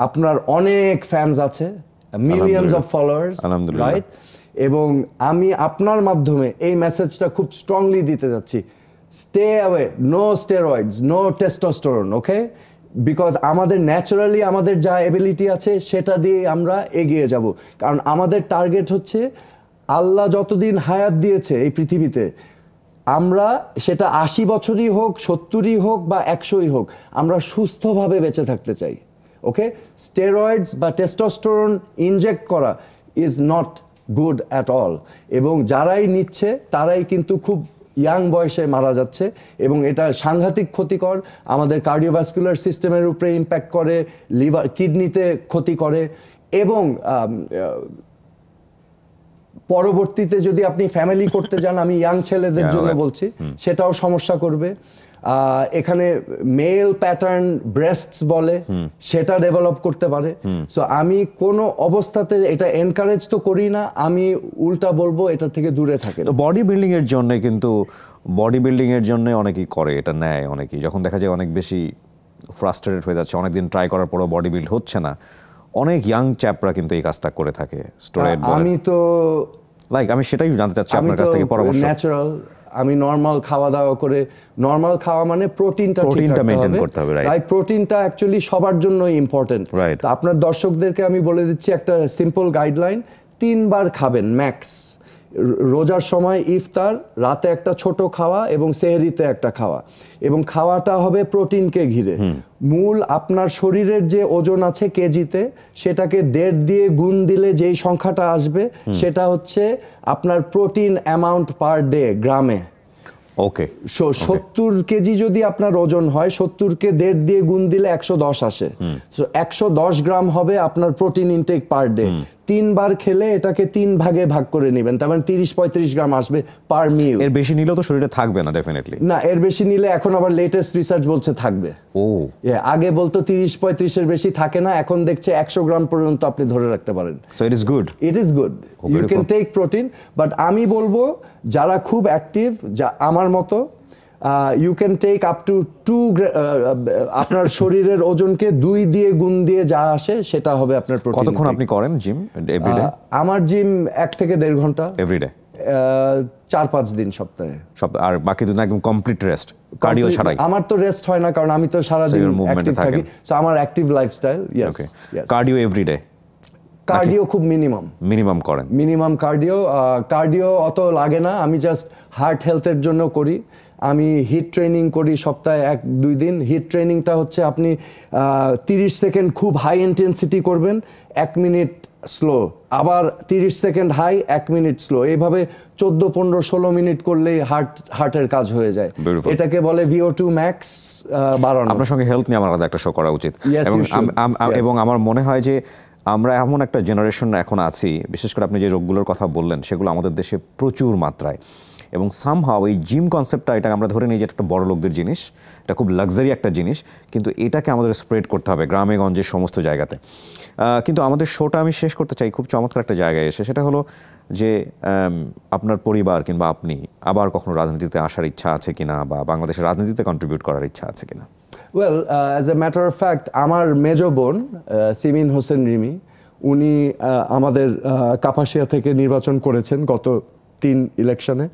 আপনার অনেক ফ্যান্স আছে মিলিয়নস অফ ফলোয়ার্স রাইট এবং আমি আপনার মাধ্যমে এই মেসেজটা খুব স্ট্রংলি দিতে যাচ্ছি stay away no steroids no testosterone okay because আমাদের ন্যাচারালি আমাদের যা এবিলিটি আছে সেটা দিয়ে আমরা এগিয়ে যাব কারণ আমাদের টার্গেট হচ্ছে আল্লাহ যতদিন হায়াত দিয়েছে এই পৃথিবীতে আমরা সেটা আশি বছরই হোক সত্তরই হোক বা একশোই হোক আমরা সুস্থভাবে বেঁচে থাকতে চাই ওকে স্টেরয়েডস বা টেস্টোস্টোরন ইনজেক্ট করা is not good at all এবং যারাই নিচ্ছে তারাই কিন্তু খুব ইয়াং বয়সে মারা যাচ্ছে এবং এটা সাংঘাতিক ক্ষতিকর আমাদের কার্ডিওভাস্কুলার সিস্টেমের উপরে ইম্প্যাক্ট করে লিভার কিডনিতে ক্ষতি করে এবং পরবর্তীতে যদি আপনি ফ্যামিলি করতে যান আমি ইয়াং ছেলেদের জন্য বলছি সেটাও সমস্যা করবে এখানে মেল প্যাটার্ন ব্রেস্টস বলে সেটা ডেভেলপ করতে পারে সো আমি কোনো অবস্থাতে এটা এনকারেজ তো করি না আমি উল্টা বলবো এটা থেকে দূরে থাকে তো বডি বিল্ডিং এর জন্য কিন্তু বডি বিল্ডিং এর জন্য অনেকেই করে এটা নেয় অনেকেই যখন দেখা যায় অনেক বেশি ফ্রাস্ট্রেটেড হয়ে যাচ্ছে অনেকদিন ট্রাই করার পরও বডি বিল্ড হচ্ছে না অনেক ইয়াং চ্যাপরা কিন্তু এই কাজটা করে থাকে স্টোরেড আমি তো লাইক আমি সেটাই জানতে চাচ্ছি আপনার কাছ থেকে পরামর্শ ন্যাচারাল আমি নর্মাল খাওয়া দাওয়া করে নর্মাল খাওয়া মানে প্রোটিনটা প্রোটিনটা মেইনটেইন করতে হবে রাইট প্রোটিনটা অ্যাকচুয়ালি সবার জন্য ইম্পর্টেন্ট তো আপনার দর্শকদেরকে আমি বলে দিচ্ছি একটা সিম্পল গাইডলাইন তিনবার খাবেন ম্যাক্স রোজার সময় ইফতার রাতে একটা ছোট খাওয়া এবং সেহরিতে একটা খাওয়া এবং খাওয়াটা হবে প্রোটিনকে ঘিরে মূল আপনার শরীরের যে ওজন আছে কেজিতে সেটাকে দেড় দিয়ে গুণ দিলে যেই সংখ্যাটা আসবে সেটা হচ্ছে আপনার প্রোটিন অ্যামাউন্ট পার ডে গ্রামে ওকে সত্তর কেজি যদি আপনার ওজন হয় সত্তরকে দেড় দিয়ে গুণ দিলে একশো দশ আসে একশো দশ গ্রাম হবে আপনার প্রোটিন ইনটেক পার ডে তিনবার খেলে এটাকে তিন ভাগে ভাগ করে নেবেন তার মানে তিরিশ পঁয়ত্রিশ গ্রাম আসবে পার মিল এর বেশি নিলেও তো শরীরে থাকবে না ডেফিনেটলি না এর বেশি নিলে এখন আবার লেটেস্ট রিসার্চ বলছে থাকবে ও আগে বলতো তিরিশ পঁয়ত্রিশের বেশি থাকে না এখন দেখছে একশো গ্রাম পর্যন্ত আপনি ধরে রাখতে পারেন it is good it is good you can take protein but আমি বলবো যারা খুব অ্যাক্টিভ যা আমার মতো you can take up to two আপনার শরীরের ওজনকে দুই দিয়ে গুণ দিয়ে যা আসে সেটা হবে আপনার কতক্ষণ আপনি করেন জিম আমার জিম এক থেকে দেড় ঘন্টা এভরিডে চার পাঁচ দিন সপ্তাহে আর বাকি দিন একদম কমপ্লিট রেস্ট কার্ডিও ছাড়াই আমার তো রেস্ট হয় না কারণ আমি তো সারা দিন অ্যাক্টিভ থাকি সো আমার active lifestyle okay cardio everyday cardio খুব মিনিমাম মিনিমাম করেন মিনিমাম কার্ডিও কার্ডিও অত লাগে না আমি জাস্ট হার্ট হেলথের জন্য করি আমি হিট ট্রেনিং করি সপ্তাহে এক দুই দিন হিট ট্রেনিংটা হচ্ছে আপনি তিরিশ সেকেন্ড খুব হাই ইন্টেন্সিটি করবেন এক মিনিট স্লো আবার তিরিশ সেকেন্ড হাই এক মিনিট স্লো এইভাবে চোদ্দ পনেরো ষোলো মিনিট করলেই হার্ট হার্টের কাজ হয়ে যায় এটাকে বলে ভিও টু ম্যাক্স বাড়ানো আপনার সঙ্গে হেলথ নিয়ে আমার আলাদা একটা শো করা উচিত এবং আমার মনে হয় যে আমরা এমন একটা জেনারেশন এখন আছি বিশেষ করে আপনি যে রোগগুলোর কথা বললেন সেগুলো আমাদের দেশে প্রচুর মাত্রায় এবং সামহাও এই জিম কনসেপ্টটা এটা আমরা ধরে নিই যে একটা বড় লোকদের জিনিস এটা খুব লাক্সারি একটা জিনিস কিন্তু এটাকে আমাদের স্প্রেড করতে হবে গ্রামে গঞ্জে সমস্ত জায়গাতে কিন্তু আমাদের শোটা আমি শেষ করতে চাই খুব চমৎকার একটা জায়গায় এসে সেটা হলো যে আপনার পরিবার কিংবা আপনি আবার কখনো রাজনীতিতে আসার ইচ্ছা আছে কিনা বা বাংলাদেশের রাজনীতিতে কন্ট্রিবিউট করার ইচ্ছা আছে কিনা well as a matter of fact আমার মেজ বোন সিমিন হোসেন রিমি উনি uh, আমাদের কাপাসিয়া uh, থেকে নির্বাচন করেছেন গত তিন ইলেকশনে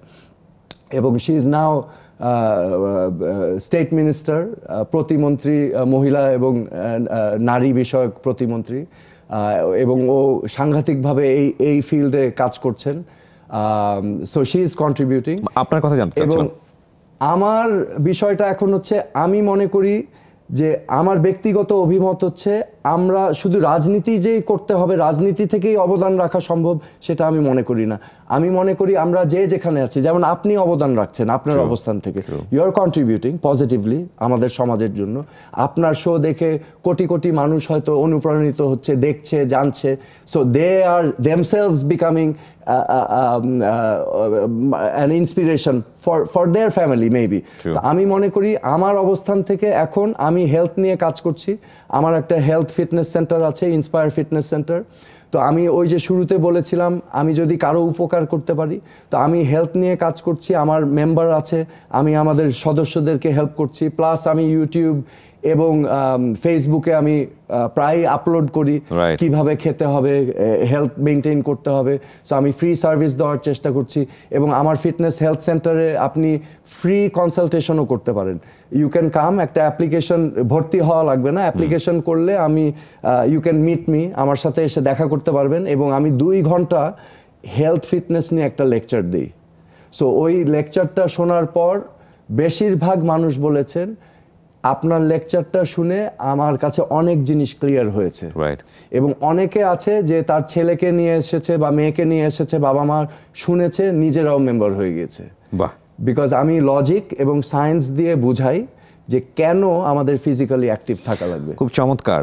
এবং she is now state minister প্রতিমন্ত্রী uh, মহিলা এবং uh, uh, নারী বিষয়ক প্রতিমন্ত্রী এবং ও সাংঘাতিকভাবে এই এই ফিল্ডে কাজ করছেন সো শি ইজ কন্ট্রিবিউটিং আপনার কথা জানতে এবং আমার বিষয়টা এখন হচ্ছে আমি মনে করি যে আমার ব্যক্তিগত অভিমত হচ্ছে আমরা শুধু রাজনীতি যেই করতে হবে রাজনীতি থেকেই অবদান রাখা সম্ভব সেটা আমি মনে করি না আমি মনে করি আমরা যে যেখানে আছি যেমন আপনি অবদান রাখছেন আপনার অবস্থান থেকে ইউ আর কন্ট্রিবিউটিং পজিটিভলি আমাদের সমাজের জন্য আপনার শো দেখে কোটি কোটি মানুষ হয়তো অনুপ্রাণিত হচ্ছে দেখছে জানছে so they are themselves becoming an inspiration for for their family maybe আমি মনে করি আমার অবস্থান থেকে এখন আমি হেলথ নিয়ে কাজ করছি আমার একটা হেলথ ফিটনেস সেন্টার আছে ইন্সপায়ার ফিটনেস সেন্টার তো আমি ওই যে শুরুতে বলেছিলাম আমি যদি কারো উপকার করতে পারি তো আমি হেলথ নিয়ে কাজ করছি আমার মেম্বার আছে আমি আমাদের সদস্যদেরকে হেল্প করছি প্লাস আমি ইউটিউব এবং ফেসবুকে আমি প্রায় আপলোড করি কিভাবে খেতে হবে হেলথ মেনটেন করতে হবে সো আমি ফ্রি সার্ভিস দেওয়ার চেষ্টা করছি এবং আমার ফিটনেস হেলথ সেন্টারে আপনি ফ্রি কনসালটেশনও করতে পারেন ইউ ক্যান কাম একটা অ্যাপ্লিকেশন ভর্তি হওয়া লাগবে না অ্যাপ্লিকেশন করলে আমি ইউ ক্যান মিট মি আমার সাথে এসে দেখা করতে পারবেন এবং আমি দুই ঘন্টা হেলথ ফিটনেস নিয়ে একটা লেকচার দিই সো ওই লেকচারটা শোনার পর বেশিরভাগ মানুষ বলেছেন আপনার লেকচারটা শুনে আমার কাছে অনেক জিনিস ক্লিয়ার হয়েছে এবং অনেকে আছে যে তার ছেলেকে নিয়ে এসেছে বা মেয়েকে নিয়ে এসেছে বাবা মা শুনেছে নিজেরাও মেম্বার হয়ে গিয়েছে বাহ বিকজ আমি লজিক এবং সায়েন্স দিয়ে বুঝাই যে কেন আমাদের ফিজিক্যালি অ্যাক্টিভ থাকা লাগবে খুব চমৎকার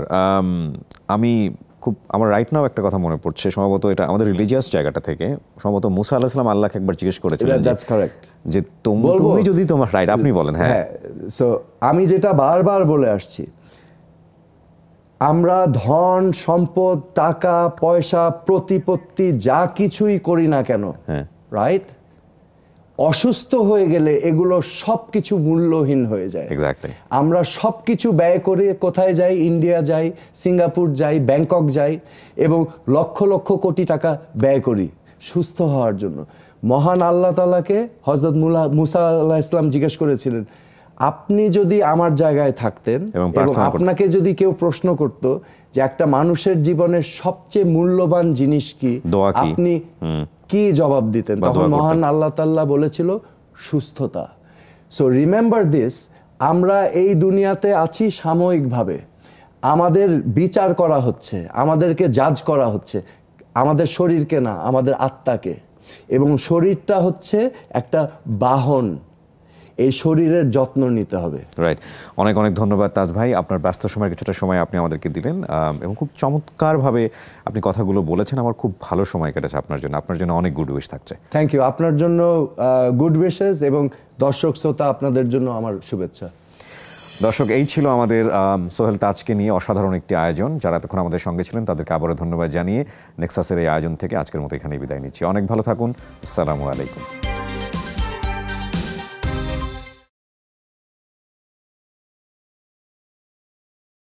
আমি খুব আমার রাইট নাও একটা কথা মনে পড়ছে সম্ভবত এটা আমাদের রিলিজিয়াস জায়গাটা থেকে সম্ভবত মুসা আলাহ সালাম আল্লাহকে একবার জিজ্ঞেস করেছিলেন দ্যাটস কারেক্ট যে তুমি যদি তোমার রাইট আপনি বলেন হ্যাঁ সো হ্যাঁ, আমি যেটা বারবার বলে আসছি আমরা ধন সম্পদ টাকা পয়সা প্রতিপত্তি যা কিছুই করি না কেন রাইট হ্যাঁ। অসুস্থ হয়ে গেলে এগুলো সব কিছু মূল্যহীন হয়ে যায় আমরা সব কিছু ব্যয় করে কোথায় যাই ইন্ডিয়া যাই সিঙ্গাপুর যাই ব্যাংকক যাই এবং লক্ষ লক্ষ কোটি টাকা ব্যয় করি সুস্থ হওয়ার জন্য মহান আল্লাহ তালাকে হজরত মুলা মুসা আল্লাহ ইসলাম জিজ্ঞেস করেছিলেন আপনি যদি আমার জায়গায় থাকতেন এবং আপনাকে যদি কেউ প্রশ্ন করত যে একটা মানুষের জীবনের সবচেয়ে মূল্যবান জিনিস কি আপনি কি জবাব দিতেন তখন মহান আল্লাহ তাল্লাহ বলেছিল সুস্থতা সো রিমেম্বার দিস আমরা এই দুনিয়াতে আছি সাময়িকভাবে আমাদের বিচার করা হচ্ছে আমাদেরকে জাজ করা হচ্ছে আমাদের শরীরকে না আমাদের আত্মাকে এবং শরীরটা হচ্ছে একটা বাহন এই শরীরের যত্ন নিতে হবে রাইট অনেক অনেক ধন্যবাদ তাজ ভাই আপনার ব্যস্ত সময় কিছুটা সময় আপনি আমাদেরকে দিলেন এবং খুব চমৎকারভাবে আপনি কথাগুলো বলেছেন আমার খুব ভালো সময় কেটেছে আপনার জন্য আপনার জন্য অনেক গুড উইশ থাকছে থ্যাংক ইউ আপনার জন্য গুড উইশেস এবং দর্শক শ্রোতা আপনাদের জন্য আমার শুভেচ্ছা দর্শক এই ছিল আমাদের সোহেল তাজকে নিয়ে অসাধারণ একটি আয়োজন যারা এতক্ষণ আমাদের সঙ্গে ছিলেন তাদেরকে আবারও ধন্যবাদ জানিয়ে নেক্সাসের এই আয়োজন থেকে আজকের মতো এখানেই বিদায় নিচ্ছি অনেক ভালো থাকুন আসসালামু আলাইকুম